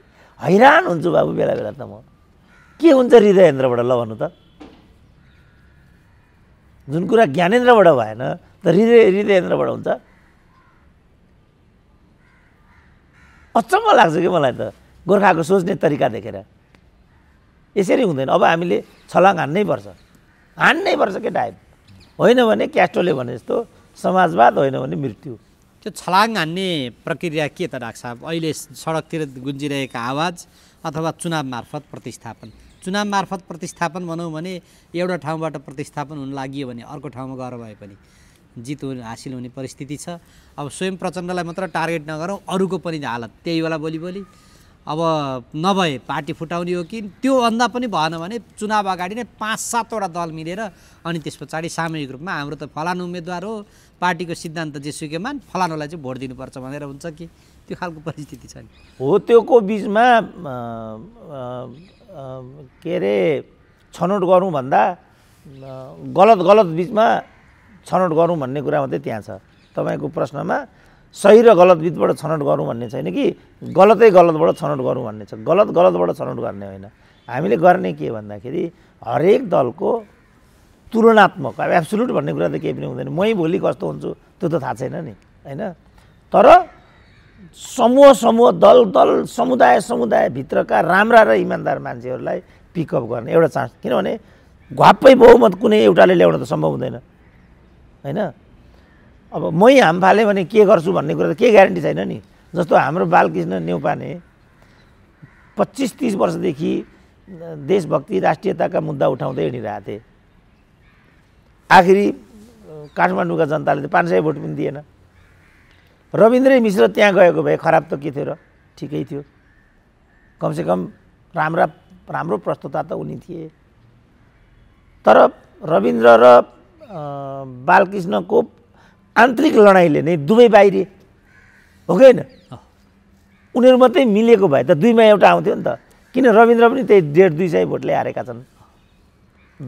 हैरान हुन्छु बाबु बेला बेला त म के हुन्छ हृदयेन्द्रबाट ल भन्नु त जुन कुरा ज्ञानेन्द्रबाट भएन त हृदय हृदयेन्द्रबाट हुन्छ अचम्म लाग्छ कि मलाई त गोर्खाको सोच्ने तरिका देखेर यसरी हुँदैन अब हामीले छलाङ हान्नै पर्छ हान्नै पर्छ के डायब होइन भने क्यास्टोले भने जस्तो समाजवाद होइन भने मृत्यु त्यो छलाङ हान्ने प्रक्रिया के त डाक्टर साहब अहिले सडकतिर गुन्जिरहेका आवाज अथवा चुनाव मार्फत प्रतिस्थापन चुनाव मार्फत प्रतिस्थापन भनौँ भने एउटा ठाउँबाट प्रतिस्थापन हुन लागियो भने अर्को ठाउँमा गएर भए पनि जित हुने हासिल हुने परिस्थिति छ अब स्वयं प्रचण्डलाई मात्र टार्गेट नगरौँ अरूको पनि हालत त्यही बेला बोली बोली अब नभए पार्टी फुटाउने हो कि त्योभन्दा पनि भएन भने चुनाव अगाडि नै पाँच सातवटा दल मिलेर अनि त्यस पछाडि सामूहिक रूपमा हाम्रो त फलानु उम्मेदवार हो पार्टीको सिद्धान्त जेसुकै मान फलानुलाई चाहिँ भोट दिनुपर्छ भनेर हुन्छ कि त्यो खालको परिस्थिति छ नि हो त्योको बिचमा के अरे छनौट गरौँ भन्दा गलत गलत बिचमा छनौट गरौँ भन्ने कुरा मात्रै त्यहाँ छ तपाईँको प्रश्नमा सही र गलत बिचबाट छनौट गरौँ भन्ने छैन कि गलतै गलतबाट छनौट गरौँ भन्ने छ गलत गलतबाट छनौट गर्ने होइन हामीले गर्ने के भन्दाखेरि हरेक दलको तुलनात्मक अब एब्सोल्युट भन्ने कुरा त केही पनि हुँदैन मै भोलि कस्तो हुन्छु त्यो त थाहा छैन नि होइन तर समूह समूह दल दल समुदाय समुदायभित्रका राम्रा र इमान्दार मान्छेहरूलाई पिकअप गर्ने एउटा चान्स किनभने घ्वाप्पै बहुमत कुनै एउटाले ल्याउन त सम्भव हुँदैन होइन अब मै हाम फालेँ भने के गर्छु भन्ने कुरा त के ग्यारेन्टी छैन नि जस्तो हाम्रो बालकृष्ण नेउपाने पच्चिस तिस वर्षदेखि देशभक्ति राष्ट्रियताका मुद्दा उठाउँदै हिँडिरहेको थिए आखिरी काठमाडौँका जनताले त पाँच सय भोट पनि दिएन रविन्द्र मिश्र त्यहाँ गएको भए खराब त के थियो र ठिकै थियो कमसेकम राम्रा राम्रो प्रस्तुता त उनी थिए तर रविन्द्र र बालकृष्णको आन्तरिक लडाइँले नै दुवै बाहिरी हो कि होइन उनीहरू मात्रै मिलेको भए त दुईमा एउटा आउँथ्यो नि त किन रविन्द्र पनि त्यही डेढ दुई सय भोटले हारेका छन्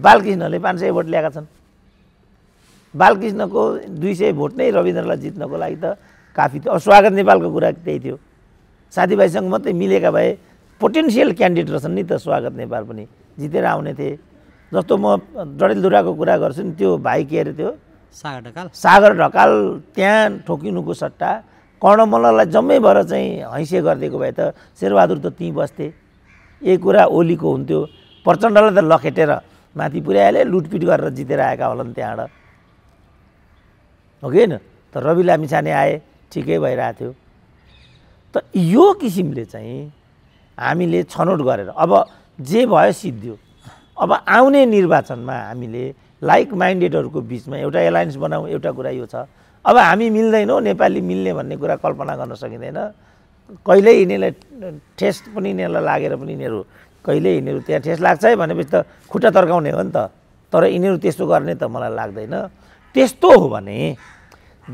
बालकृष्णले पाँच सय भोट ल्याएका छन् बालकृष्णको दुई सय भोट नै रविन्द्रलाई जित्नको लागि त काफी थियो स्वागत नेपालको कुरा त्यही थियो साथीभाइसँग मात्रै मिलेका भए पोटेन्सियल क्यान्डिडेट रहेछन् नि त स्वागत नेपाल पनि जितेर आउने थिए जस्तो म डडेलधुराको कुरा गर्छु नि त्यो भाइ के अरे त्यो सागर ढकाल सागर ढकाल त्यहाँ ठोकिनुको सट्टा कर्णमल्ललाई जम्मै भएर चाहिँ हैँसे गरिदिएको भए त शेरबहादुर त त्यहीँ बस्थे यही कुरा ओलीको हुन्थ्यो प्रचण्डलाई त लखेटेर माथि पुर्याइले लुटपिट गरेर जितेर आएका होलान् त्यहाँबाट हो कि होइन त रवि लामिछाने आए ठिकै भइरहेको थियो त यो किसिमले चाहिँ हामीले छनौट गरेर अब जे भयो सिद्धियो अब आउने निर्वाचनमा हामीले लाइक माइन्डेडहरूको बिचमा एउटा एलायन्स बनाऊ एउटा कुरा यो छ अब हामी मिल्दैनौँ नेपाली मिल्ने भन्ने कुरा कल्पना गर्न सकिँदैन कहिल्यै यिनीहरूलाई ठेस पनि यिनीहरूलाई लागेर पनि यिनीहरू कहिल्यै यिनीहरू त्यहाँ ठेस लाग्छ है भनेपछि त खुट्टा तर्काउने हो नि त तर यिनीहरू त्यस्तो गर्ने त मलाई लाग्दैन त्यस्तो हो भने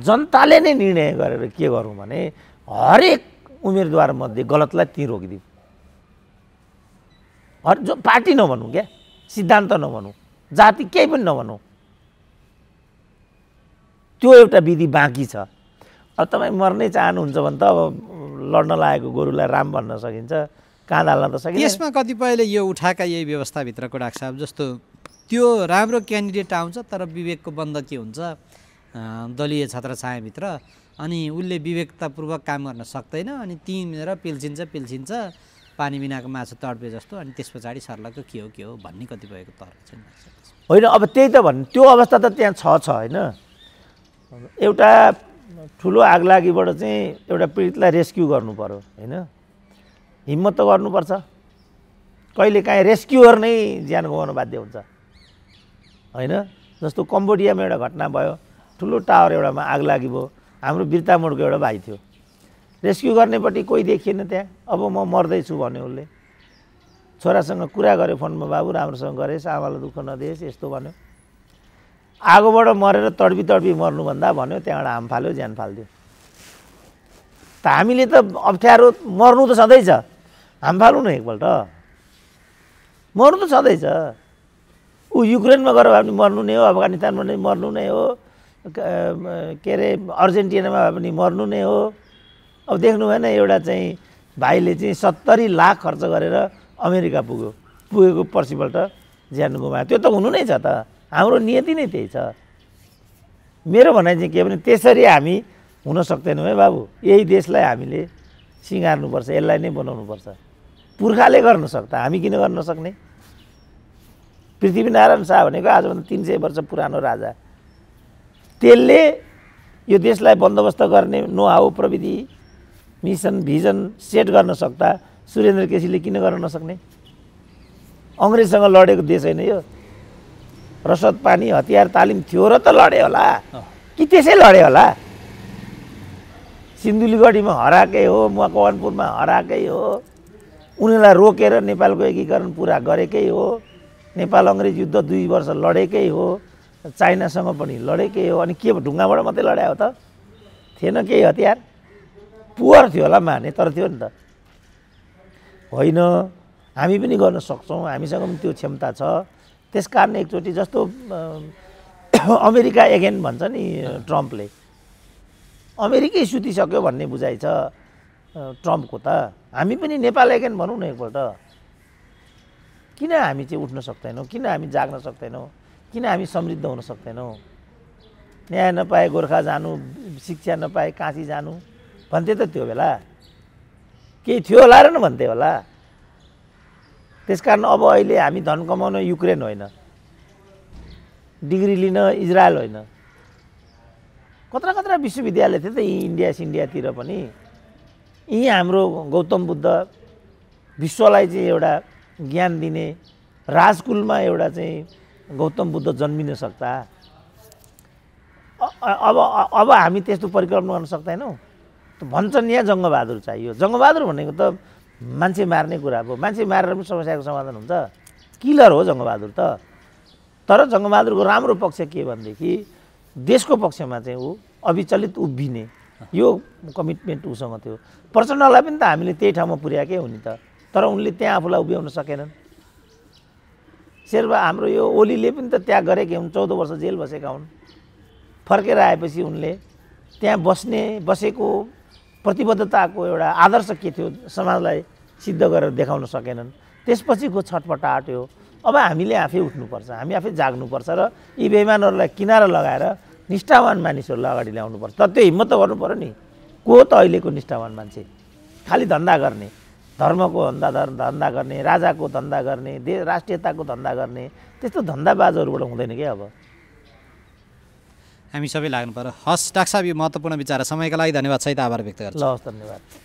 जनताले नै निर्णय गरेर के गरौँ भने हरेक उम्मेदवारमध्ये गलतलाई ती रोकिदिउँ हर जो पार्टी नभनौँ क्या सिद्धान्त नभनौँ जाति केही पनि नभनौँ त्यो एउटा विधि बाँकी छ अब तपाईँ मर्नै चाहनुहुन्छ भने त अब लड्न लागेको गोरुलाई राम भन्न सकिन्छ कहाँ हाल्न त सकिन्छ यसमा कतिपयले यो उठाएका यही व्यवस्थाभित्रको डाक्टर साहब जस्तो त्यो राम्रो क्यान्डिडेट आउँछ तर विवेकको बन्द के हुन्छ दलीय छात्र छायाभित्र अनि उसले विवेकतापूर्वक काम गर्न सक्दैन अनि तिमीर पिल्सिन्छ पिल्सिन्छ पानी बिनाको माछा तड्पे जस्तो अनि त्यस पछाडि सर्लाको के हो के हो भन्ने कतिपयको तर्क छैन होइन अब त्यही त भन्नु त्यो अवस्था त त्यहाँ छ छ होइन एउटा ठुलो आगलागीबाट चाहिँ एउटा पीडितलाई रेस्क्यु गर्नु पऱ्यो होइन हिम्मत त गर्नुपर्छ कहिले काहीँ रेस्क्युर नै ज्यान गुमाउनु बाध्य हुन्छ होइन जस्तो कम्बोडियामा एउटा घटना भयो ठुलो टावर एउटामा आग लागि भयो हाम्रो बिर्तामोडको एउटा भाइ थियो रेस्क्यु गर्नेपट्टि कोही देखिएन त्यहाँ अब म मर्दैछु भन्यो उसले छोरासँग कुरा गरेँ फोनमा बाबु राम्रोसँग गरेस् आमालाई दुःख नदिएस् यस्तो भन्यो आगोबाट मरेर तडपी तडपी मर्नुभन्दा भन्यो त्यहाँबाट हाम फाल्यो ज्यान फालिदियो त हामीले त अप्ठ्यारो मर्नु त सधैँ छ हाम फालौँ न एकपल्ट मर्नु त सधैँ छ ऊ युक्रेनमा गएर भए पनि मर्नु नै हो अफगानिस्तानमा नै मर्नु नै हो के अरे अर्जेन्टिनामा भए पनि मर्नु नै हो अब देख्नु भएन एउटा चाहिँ भाइले चाहिँ सत्तरी लाख खर्च गरेर अमेरिका पुग्यो पुगेको पर्सिपल्ट ज्यान गुमायो त्यो त हुनु नै छ त हाम्रो नियति नै त्यही छ मेरो भनाइ चाहिँ के भने त्यसरी हामी हुन सक्दैनौँ है बाबु यही देशलाई हामीले सिँगार्नुपर्छ यसलाई नै बनाउनुपर्छ पुर्खाले गर्न सक्छ हामी किन गर्न सक्ने पृथ्वीनारायण शाह भनेको आजभन्दा तिन सय वर्ष पुरानो राजा त्यसले यो देशलाई बन्दोबस्त गर्ने नोहाउ प्रविधि मिसन भिजन सेट गर्न सक्दा सुरेन्द्र केसीले किन गर्न नसक्ने अङ्ग्रेजसँग लडेको देश होइन यो रसद पानी हतियार तालिम थियो र त लडे होला कि त्यसै लडे होला सिन्धुलीगढीमा हराएकै हो मकवानपुरमा हराएकै हो उनीहरूलाई रोकेर नेपालको एकीकरण पुरा गरेकै हो नेपाल अङ्ग्रेज युद्ध दुई वर्ष लडेकै हो चाइनासँग पनि लडेकै हो अनि के ढुङ्गाबाट मात्रै लड्या हो त थिएन केही हतियार पुवर थियो होला माने तर थियो नि त होइन हामी पनि गर्न सक्छौँ हामीसँग पनि त्यो क्षमता छ त्यस कारण एकचोटि जस्तो अमेरिका एगेन भन्छ नि ट्रम्पले अमेरिकै सुतिसक्यो भन्ने बुझाइ छ ट्रम्पको त हामी पनि नेपाल एगेन भनौँ न एकपल्ट किन हामी चाहिँ उठ्न सक्दैनौँ किन हामी जाग्न सक्दैनौँ किन हामी समृद्ध हुन सक्दैनौँ न्याय नपाए गोर्खा जानु शिक्षा नपाए काँसी जानु भन्थे त त्यो बेला केही थियो होला र न भन्थे होला त्यस कारण अब अहिले हामी धन कमाउन युक्रेन होइन डिग्री लिन इजरायल होइन कत्रा कत्रा विश्वविद्यालय थियो त यहीँ इन्डिया सिन्डियातिर पनि यहीँ हाम्रो गौतम बुद्ध विश्वलाई चाहिँ एउटा ज्ञान दिने राजकुलमा एउटा चाहिँ गौतम बुद्ध जन्मिन सक्दा अब अब हामी त्यस्तो परिकल्पना गर्न सक्दैनौँ भन्छन् यहाँ जङ्गबहादुर चाहियो जङ्गबहादुर भनेको त मान्छे मार्ने कुरा अब मान्छे मारेर पनि समस्याको समाधान हुन्छ किलर हो जङ्गबहादुर त तर जङ्गबहादुरको राम्रो पक्ष के भनेदेखि देशको पक्षमा चाहिँ ऊ अविचलित उभिने यो कमिटमेन्ट उसँग थियो प्रचण्डलाई पनि त हामीले त्यही ठाउँमा पुर्याएकै हो नि त तर उनले त्यहाँ आफूलाई उभ्याउन सकेनन् शेर्पा हाम्रो यो ओलीले पनि त त्यहाँ गरेकै हुन् चौध वर्ष जेल बसेका हुन् फर्केर आएपछि उनले त्यहाँ बस्ने बसेको प्रतिबद्धताको एउटा आदर्श के थियो समाजलाई सिद्ध गरेर देखाउन सकेनन् त्यसपछिको छटपट हो अब हामीले आफै उठ्नुपर्छ हामी आफै जाग्नुपर्छ र यी बेमानहरूलाई किनारा लगाएर निष्ठावान मानिसहरूलाई अगाडि ल्याउनुपर्छ तर त्यो हिम्मत त गर्नु पऱ्यो नि को त अहिलेको निष्ठावान मान्छे खालि धन्दा गर्ने धर्मको धन्दा धन्दा गर्ने राजाको धन्दा गर्ने दे राष्ट्रियताको धन्दा गर्ने त्यस्तो धन्दाबाजहरूबाट हुँदैन क्या अब हामी सबै लाग्नु पर्यो हस् साहब यो महत्त्वपूर्ण विचार समयका लागि धन्यवाद सहित आभार व्यक्त गर्छु ल धन्यवाद